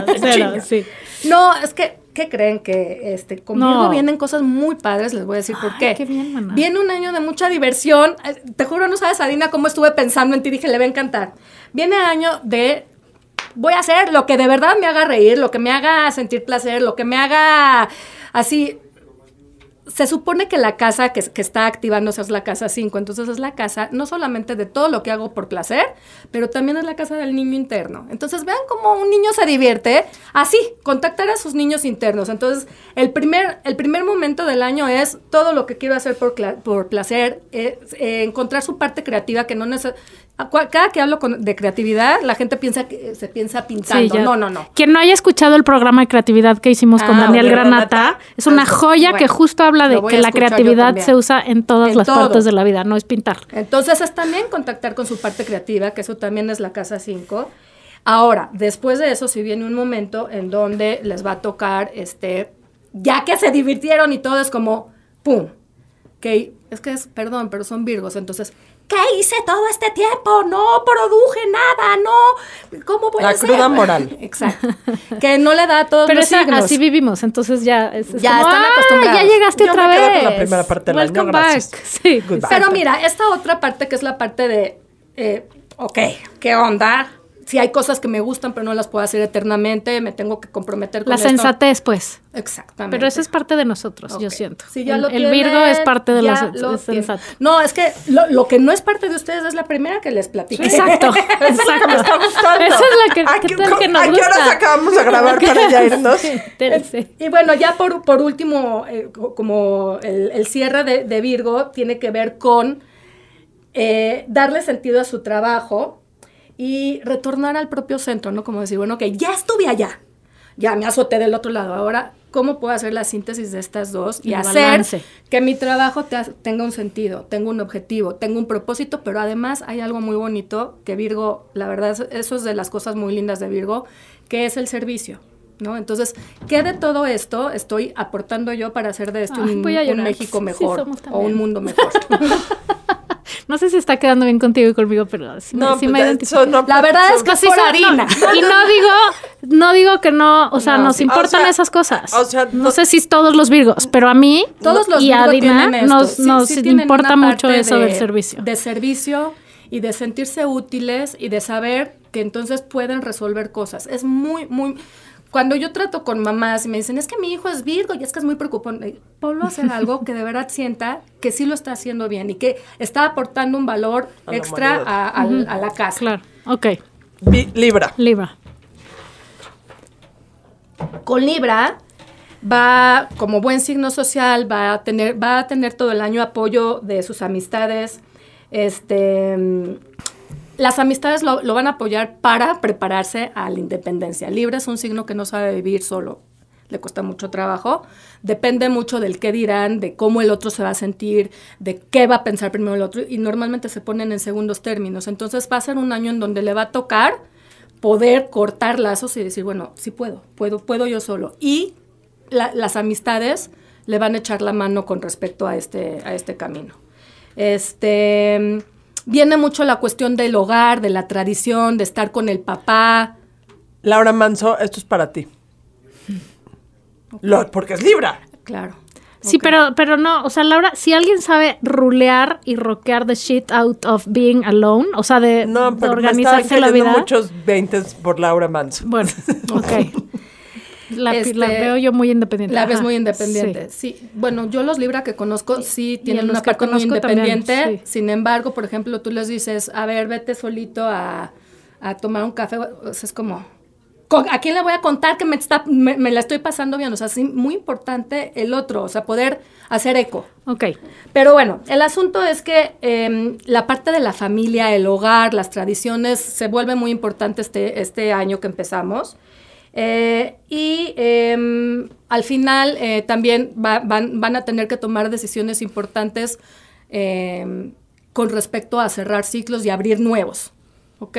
No, es que, ¿qué creen que este, con Virgo vienen cosas muy padres? Les voy a decir por qué. qué bien, Viene un año de mucha diversión. Eh, te juro, no sabes, Adina, cómo estuve pensando en ti. Dije, le va a encantar. Viene año de voy a hacer lo que de verdad me haga reír, lo que me haga sentir placer, lo que me haga así se supone que la casa que, está activándose es la casa 5, entonces es la casa no solamente de todo lo que hago por placer, pero también es la casa del niño interno. Entonces vean cómo un niño se divierte así, contactar a sus niños internos. Entonces el primer, el primer momento del año es todo lo que quiero hacer por, por placer, eh, encontrar su parte creativa que no, cada que hablo de creatividad, la gente piensa que se piensa pintando. no, no, no. Quien no haya escuchado el programa de creatividad que hicimos con ah, Daniel Granata, es una ah, joya que justo habla de que la creatividad se usa en todas las partes de la vida, no es pintar. Entonces es también contactar con su parte creativa, que eso también es la casa 5. Ahora, después de eso, si viene un momento en donde les va a tocar, este, ya que se divirtieron y todo es como, ¡pum! Que es que es, perdón, pero son virgos, entonces ¿Qué hice todo este tiempo? No produje nada, no. ¿Cómo voy la a hacer? La cruda moral. Exacto. que no le da a todos Pero los así vivimos, entonces ya. ya están ah, acostumbrados. ya llegaste otra vez. Con la primera parte del back. Sí. Pero mira, esta otra parte que es la parte de, eh, ok, ¿qué onda? si hay cosas que me gustan pero no las puedo hacer eternamente, me tengo que comprometer con La sensatez, pues. Exactamente. Pero eso es parte de nosotros, yo siento. el, Virgo es parte de la sensatez. No, es que lo, que no es parte de ustedes es la primera que les platico. Exacto. Exacto. Esa es la que me está gustando. Esa es la que, nos que ¿a qué horas acabamos de grabar para ya irnos? y bueno, ya por, por último, eh, como el, cierre de, Virgo tiene que ver con eh, darle sentido a su trabajo, y retornar al propio centro, ¿no? Como decir, bueno, que ya estuve allá, ya me azoté del otro lado, ahora, ¿cómo puedo hacer la síntesis de estas dos y, hacer que mi trabajo tenga un sentido, tenga un objetivo, tenga un propósito, pero además hay algo muy bonito que Virgo, la verdad, eso es de las cosas muy lindas de Virgo, que es el servicio. ¿No? Entonces, ¿qué de todo esto estoy aportando yo para hacer de esto un, México mejor o un mundo mejor? No sé si está quedando bien contigo y conmigo, pero sí, me, pues, identifico. la pues, verdad es que sí harina. y no digo, no digo que no, o sea, nos importan esas cosas. no, sé si es todos los virgos, pero a mí y a nos, importa mucho eso del servicio. De servicio y de sentirse útiles y de saber que entonces pueden resolver cosas. Es muy, muy cuando yo trato con mamás y me dicen, es que mi hijo es Virgo y es que es muy preocupante, eh, Puedo hacer algo que de verdad sienta que sí lo está haciendo bien y que está aportando un valor extra a, la casa. Claro, ok. Libra. Libra. Con Libra va, como buen signo social, va a tener, va a tener todo el año apoyo de sus amistades, este, las amistades lo, van a apoyar para prepararse a la independencia. Libre es un signo que no sabe vivir solo, le cuesta mucho trabajo. Depende mucho del qué dirán, de cómo el otro se va a sentir, de qué va a pensar primero el otro, y normalmente se ponen en segundos términos. Entonces va a ser un año en donde le va a tocar poder cortar lazos y decir, bueno, sí puedo, puedo, puedo yo solo. Y las amistades le van a echar la mano con respecto a este, a este camino. Este viene mucho la cuestión del hogar, de la tradición, de estar con el papá. Laura Manso, esto es para ti. porque es Libra. Claro. Sí, pero, pero no, o sea, Laura, si alguien sabe rulear y rockear the shit out of being alone, o sea, de, no, organizarse me la vida. muchos veintes por Laura Manso. Bueno, ok. La, este, veo yo muy independiente. La ves muy independiente, sí. Bueno, yo los Libra que conozco sí tienen una parte muy independiente. Sin embargo, por ejemplo, tú les dices, a ver, vete solito a, tomar un café. O sea, es como, ¿a quién le voy a contar que me, la estoy pasando bien? O sea, sí, muy importante el otro, o sea, poder hacer eco. Ok. Pero bueno, el asunto es que em, la parte de la familia, el hogar, las tradiciones, se vuelve muy importante este, este año que empezamos. Eh, y em, al final eh, también van, a tener que tomar decisiones importantes em, con respecto a cerrar ciclos y abrir nuevos. ¿Ok?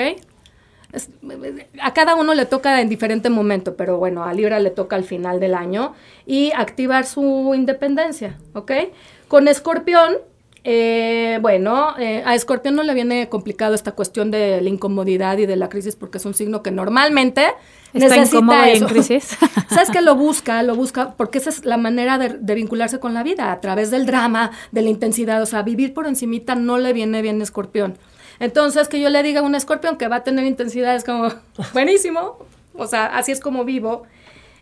a cada uno le toca en diferente momento, pero bueno, a Libra le toca al final del año y activar su independencia. ¿Ok? Con Escorpión eh, bueno, eh, a Escorpión no le viene complicado esta cuestión de la incomodidad y de la crisis porque es un signo que normalmente Está necesita eso. En crisis. Sabes que lo busca, lo busca porque esa es la manera de, vincularse con la vida a través del drama, de la intensidad, o sea, vivir por encimita no le viene bien a Escorpión. Entonces que yo le diga a un Escorpión que va a tener intensidad es como buenísimo, o sea, así es como vivo.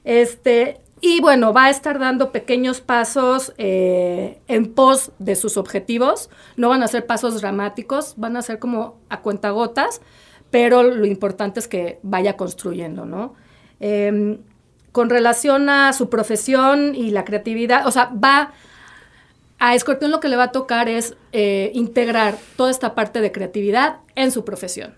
Este, y bueno, va a estar dando pequeños pasos eh, en pos de sus objetivos. No van a ser pasos dramáticos, van a ser como a cuentagotas, pero lo importante es que vaya construyendo, ¿no? Em, con relación a su profesión y la creatividad, o sea, va a Escorpión lo que le va a tocar es eh, integrar toda esta parte de creatividad en su profesión.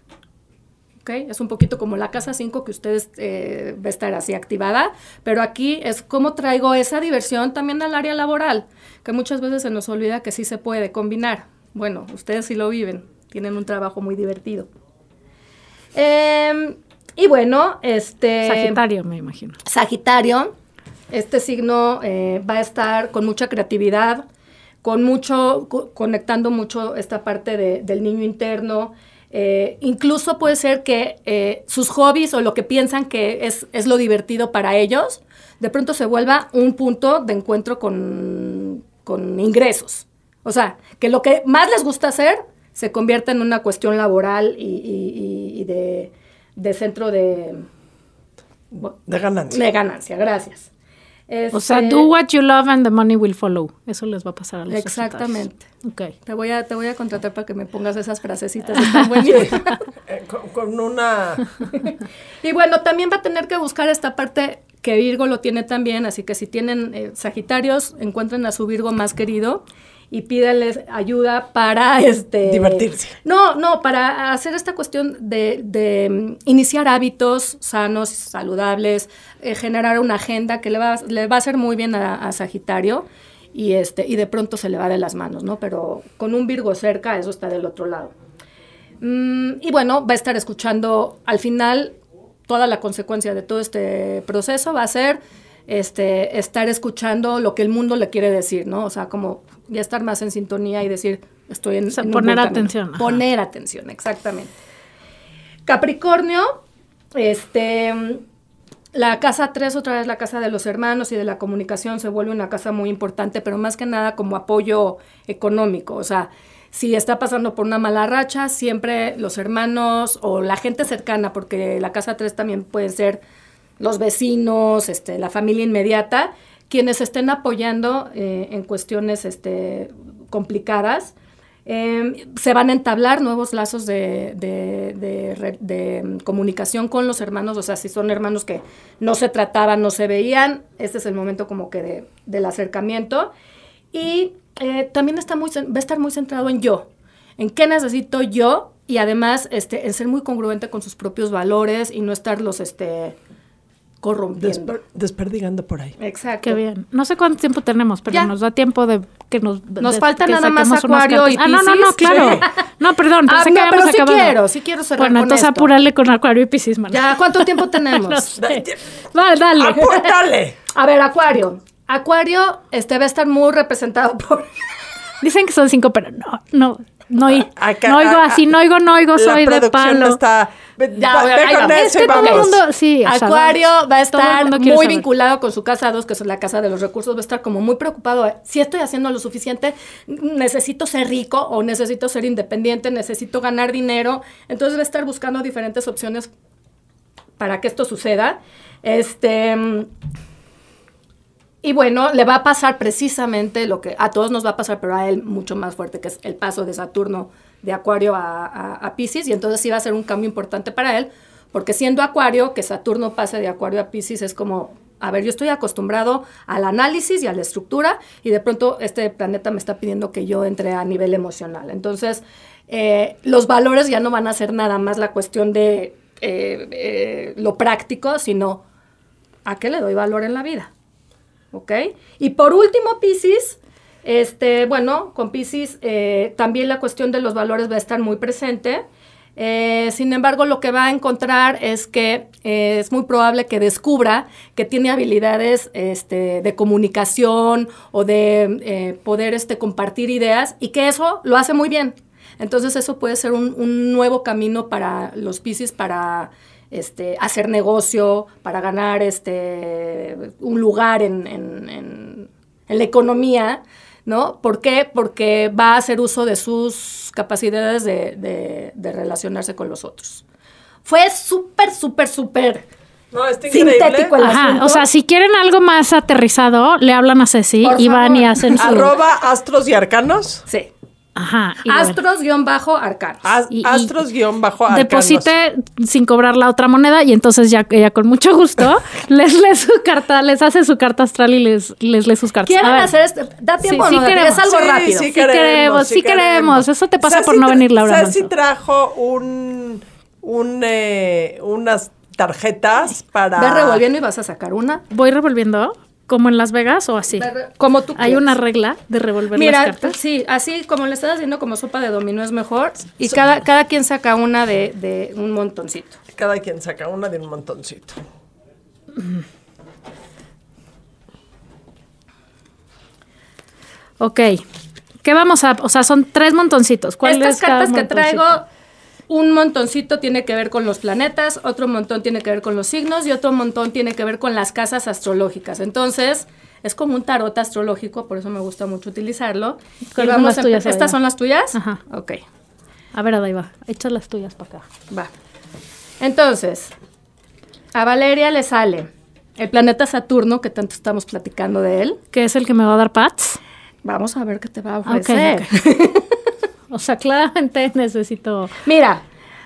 Es un poquito como la casa 5 que ustedes eh, va a estar así activada, pero aquí es como traigo esa diversión también al área laboral, que muchas veces se nos olvida que sí se puede combinar. Bueno, ustedes sí lo viven, tienen un trabajo muy divertido. Em, y bueno, este... Sagitario, me imagino. Sagitario, este signo eh, va a estar con mucha creatividad, con mucho, conectando mucho esta parte del niño interno, eh, incluso puede ser que eh, sus hobbies o lo que piensan que es, es, lo divertido para ellos, de pronto se vuelva un punto de encuentro con, con ingresos. O sea, que lo que más les gusta hacer se convierta en una cuestión laboral y, de, de, centro de... De ganancia. De ganancia, gracias. Este, o sea, do what you love and the money will follow. Eso les va a pasar a los Exactamente. Okay. Te voy a te voy a contratar para que me pongas esas frasecitas eh, con, una Y bueno, también va a tener que buscar esta parte que Virgo lo tiene también, así que si tienen eh, Sagitarios, encuentren a su Virgo más querido y pídales ayuda para este divertirse. No, no, para hacer esta cuestión de, mm, iniciar hábitos sanos, saludables, eh, generar una agenda que le va, le va a hacer muy bien a, Sagitario y este y de pronto se le va de las manos, ¿no? Pero con un Virgo cerca eso está del otro lado. Mm, y bueno, va a estar escuchando al final toda la consecuencia de todo este proceso va a ser este, estar escuchando lo que el mundo le quiere decir, ¿no? O sea, como ya estar más en sintonía y decir, estoy en... O poner atención. Poner atención, exactamente. Capricornio, este, la casa 3, otra vez la casa de los hermanos y de la comunicación, se vuelve una casa muy importante, pero más que nada como apoyo económico, o sea, si está pasando por una mala racha, siempre los hermanos o la gente cercana, porque la casa 3 también puede ser los vecinos, este, la familia inmediata, quienes estén apoyando eh, en cuestiones este, complicadas. Em, se van a entablar nuevos lazos de, em, comunicación con los hermanos, o sea, si son hermanos que no se trataban, no se veían, este es el momento como que del acercamiento. Y eh, también está muy, va a estar muy centrado en yo, en qué necesito yo y además este, en ser muy congruente con sus propios valores y no estar Este, corrompiendo. desperdigando por ahí. Exacto. Qué bien. No sé cuánto tiempo tenemos, pero nos da tiempo de que nos... Nos falta nada más Acuario y Pisces. Ah, no, no, no, claro. No, perdón, pensé ah, no, pero sí quiero, sí quiero cerrar Bueno, entonces apúrale con Acuario y Piscis, man. Ya, ¿cuánto tiempo tenemos? no Vale, dale. ¡Apúrtale! A ver, Acuario. Acuario este, va a estar muy representado por... Dicen que son cinco, pero no, no, no, ah, no oigo ah, así, no oigo, no oigo, soy de palo. ya, va, todo el mundo, sí, Acuario va a estar muy vinculado con su casa 2, que es la casa de los recursos, va a estar como muy preocupado. Eh, si estoy haciendo lo suficiente, necesito ser rico o necesito ser independiente, necesito ganar dinero. Entonces va a estar buscando diferentes opciones para que esto suceda. Este y bueno, le va a pasar precisamente lo que a todos nos va a pasar, pero a él mucho más fuerte, que es el paso de Saturno de Acuario a, Pisces, y entonces sí va a ser un cambio importante para él, porque siendo Acuario, que Saturno pase de Acuario a Pisces es como, a ver, yo estoy acostumbrado al análisis y a la estructura, y de pronto este planeta me está pidiendo que yo entre a nivel emocional. Entonces, eh, los valores ya no van a ser nada más la cuestión de eh, eh, lo práctico, sino a qué le doy valor en la vida. ¿ok? Y por último, Pisces, este, bueno, con Pisces eh, también la cuestión de los valores va a estar muy presente. Eh, sin embargo, lo que va a encontrar es que eh, es muy probable que descubra que tiene habilidades este, de comunicación o de poder este, compartir ideas y que eso lo hace muy bien. Entonces eso puede ser un, un nuevo camino para los Pisces para este, hacer negocio, para ganar este, un lugar en, la economía, ¿no? ¿Por qué? Porque va a hacer uso de sus capacidades de, relacionarse con los otros. Fue súper, súper, súper... Sintético el asunto. o sea, si quieren algo más aterrizado, le hablan a Ceci y van y hacen su... Arroba astros y arcanos. Sí. Ajá. Astros-arcanos. Astros-arcanos. Deposite sin cobrar la otra moneda y entonces ya ella con mucho gusto les lee su carta, les hace su carta astral y les, les lee sus cartas. ¿Quieren hacer esto? Da tiempo, sí, es algo rápido. Sí, queremos, sí queremos. Eso te pasa por no venir, Laura. si trajo un, un eh, unas tarjetas para... Ve revolviendo y vas a sacar una. Voy revolviendo como en Las Vegas o así. Como tú. Hay una regla de revolver las cartas. Sí, así como le estás haciendo como sopa de dominó es mejor. Y cada, cada quien saca una de, un montoncito. Cada quien saca una de un montoncito. Ok. ¿Qué vamos a.? O sea, son tres montoncitos. ¿Cuál Estas cartas que traigo un montoncito tiene que ver con los planetas, otro montón tiene que ver con los signos y otro montón tiene que ver con las casas astrológicas. Entonces, es como un tarot astrológico, por eso me gusta mucho utilizarlo. vamos ¿Estas son las tuyas? Ajá. Ok. A ver, va. echa las tuyas para acá. Va. Entonces, a Valeria le sale el planeta Saturno, que tanto estamos platicando de él. Que es el que me va a dar Pats. Vamos a ver qué te va a ofrecer. O sea, claramente necesito... Mira,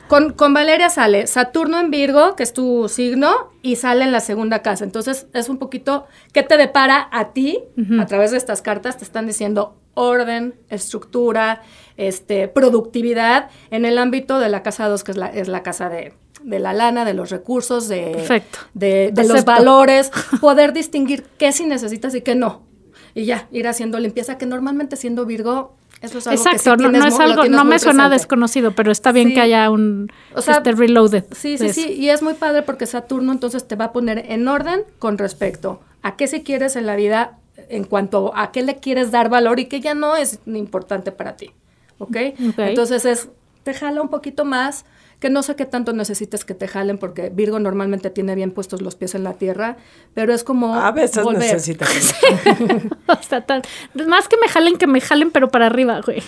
con, Valeria sale Saturno en Virgo, que es tu signo, y sale en la segunda casa. Entonces, es un poquito ¿qué te depara a ti a través de estas cartas. Te están diciendo orden, estructura, este, productividad en el ámbito de la casa 2, que es la, es la casa de, la lana, de los recursos, de, de los valores, poder distinguir qué sí necesitas y qué no. Y ya, ir haciendo limpieza, que normalmente siendo Virgo Exacto, no, es algo, no me suena desconocido, pero está bien que haya un o sea, este reloaded. Sí, sí, sí, y es muy padre porque Saturno entonces te va a poner en orden con respecto a qué se quieres en la vida, en cuanto a qué le quieres dar valor y qué ya no es importante para ti. ¿Ok? Entonces es, te jala un poquito más que no sé qué tanto necesites que te jalen, porque Virgo normalmente tiene bien puestos los pies en la tierra, pero es como. A veces necesitas. o más que me jalen, que me jalen, pero para arriba, güey.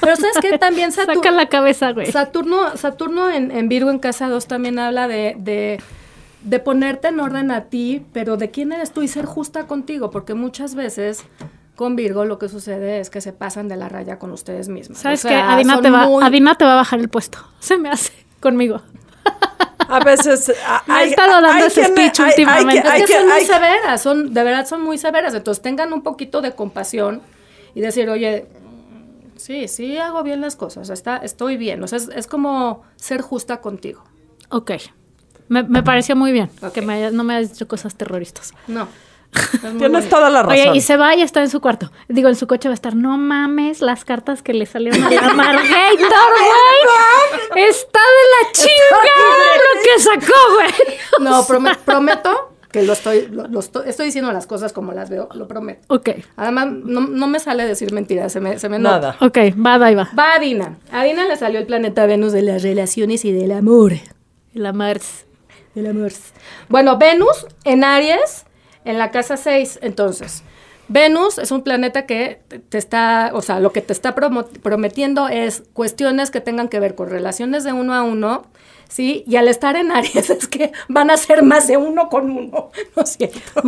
Pero sabes que también Saturno. Saca la cabeza, güey. Saturno, Saturno en, Virgo en Casa 2 también habla de, de ponerte en orden a ti, pero de quién eres tú y ser justa contigo, porque muchas veces con Virgo lo que sucede es que se pasan de la raya con ustedes mismos. ¿Sabes que Adina te va a bajar el puesto, se me hace conmigo. A veces... ha he estado dando ese speech últimamente. es que son muy severas, son, de verdad son muy severas. Entonces tengan un poquito de compasión y decir, oye, sí, sí hago bien las cosas, está, estoy bien. O sea, es, como ser justa contigo. Ok. Me, me pareció muy bien que me no me hayas dicho cosas terroristas. No. Tienes toda la razón. Oye, y se va y está en su cuarto. Digo, en su coche va a estar, no mames, las cartas que le salieron a la Margator, güey. Está de la chinga lo que sacó, güey. No, prometo que lo estoy, estoy, diciendo las cosas como las veo, lo prometo. Ok. Además, no, me sale decir mentiras, se me, Nada. Ok, va, va, va. Va Dina A Dina le salió el planeta Venus de las relaciones y del amor. El amor. El amor. Bueno, Venus en Aries en la casa 6, entonces, Venus es un planeta que te está, o sea, lo que te está prometiendo es cuestiones que tengan que ver con relaciones de uno a uno, ¿sí? Y al estar en Aries es que van a ser más de uno con uno, ¿no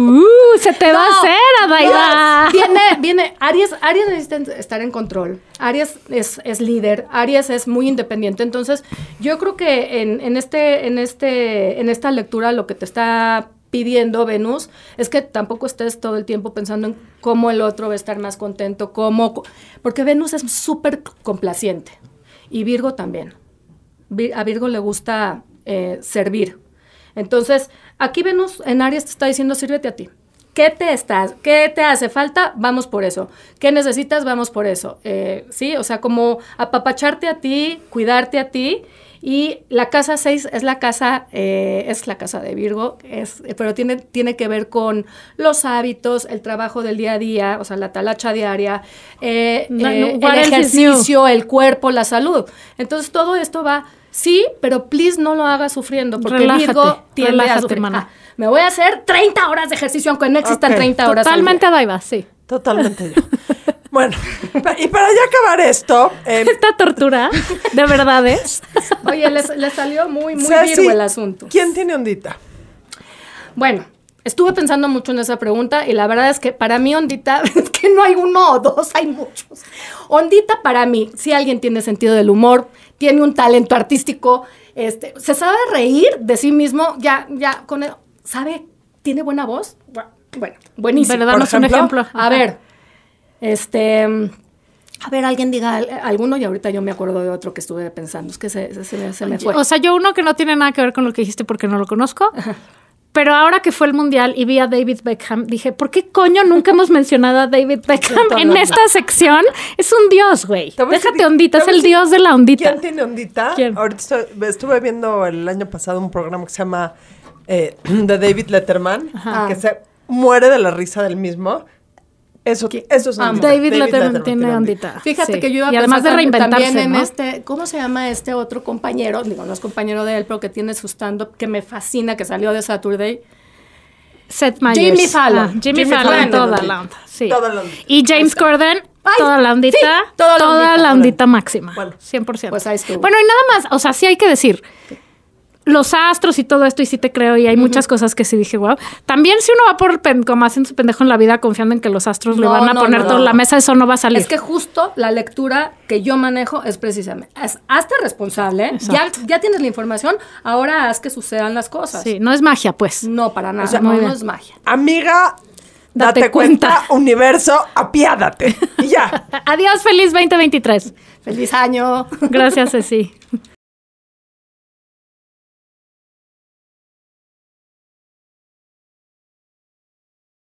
¡Uh! Se te va a hacer a viene, viene, Aries, Aries necesita estar en control. Aries es, líder, Aries es muy independiente. Entonces, yo creo que en, este, en, este, en esta lectura lo que te está pidiendo Venus es que tampoco estés todo el tiempo pensando en cómo el otro va a estar más contento, cómo, porque Venus es súper complaciente y Virgo también. a Virgo le gusta eh, servir. Entonces, aquí Venus en Aries te está diciendo, sírvete a ti. ¿Qué te estás? ¿Qué te hace falta? Vamos por eso. ¿Qué necesitas? Vamos por eso. Eh, sí, o sea, como apapacharte a ti, cuidarte a ti y la casa 6 es la casa, eh, es la casa de Virgo, es, pero tiene, tiene que ver con los hábitos, el trabajo del día a día, o sea, la talacha diaria, eh, eh, el ejercicio, el cuerpo, la salud. Entonces todo esto va, sí, pero please no lo haga sufriendo, porque relájate, Virgo tiene relájate, hermana ah, me voy a hacer 30 horas de ejercicio, aunque no existan 30 horas. Totalmente va sí. Totalmente yo. Bueno, y para ya acabar esto. Eh, Esta tortura, de verdad es. Oye, le salió muy, muy bien el asunto. ¿Quién tiene ondita? Bueno, estuve pensando mucho en esa pregunta y la verdad es que para mí ondita, es que no hay uno o dos, hay muchos. Ondita para mí, si alguien tiene sentido del humor, tiene un talento artístico, este, se sabe reír de sí mismo, ya, ya, con él, sabe, tiene buena voz. Bueno, buenísimo. Pero un ejemplo. A ver, este, a ver, alguien diga alguno y ahorita yo me acuerdo de otro que estuve pensando, es que se, me, fue. O sea, yo uno que no tiene nada que ver con lo que dijiste porque no lo conozco. Pero ahora que fue el mundial y vi a David Beckham, dije, ¿por qué coño nunca hemos mencionado a David Beckham en esta sección? Es un dios, güey. Déjate ondita, es el dios de la ondita. ¿Quién tiene ondita? Ahorita estuve viendo el año pasado un programa que se llama eh, The David Letterman, que se muere de la risa del mismo. Eso, que, eso es David, David Letterman, tiene Fíjate que yo iba a y además de reinventarse, también en este, ¿cómo se llama este otro compañero? Digo, no es compañero de él, pero que tiene su que me fascina, que salió de Saturday. set Meyers. Jimmy ah, Fallon. Jimmy, Fallon, toda, la onda, sí. toda la onda. Y James Corden, toda la ondita. toda la ondita, máxima. Bueno, 100%. Pues bueno, y nada más, o sea, sí hay que decir los astros y todo esto, y sí te creo, y hay muchas cosas que sí dije, wow. También si uno va por como haciendo su pendejo en la vida confiando en que los astros lo le van a poner toda la mesa, eso no va a salir. Es que justo la lectura que yo manejo es precisamente, es, hazte responsable, ya, ya, tienes la información, ahora haz que sucedan las cosas. Sí, no es magia, pues. No, para nada, no, es magia. Amiga... Date, cuenta. cuenta, universo, apiádate. Y ya. Adiós, feliz 2023. Feliz año. Gracias, Ceci.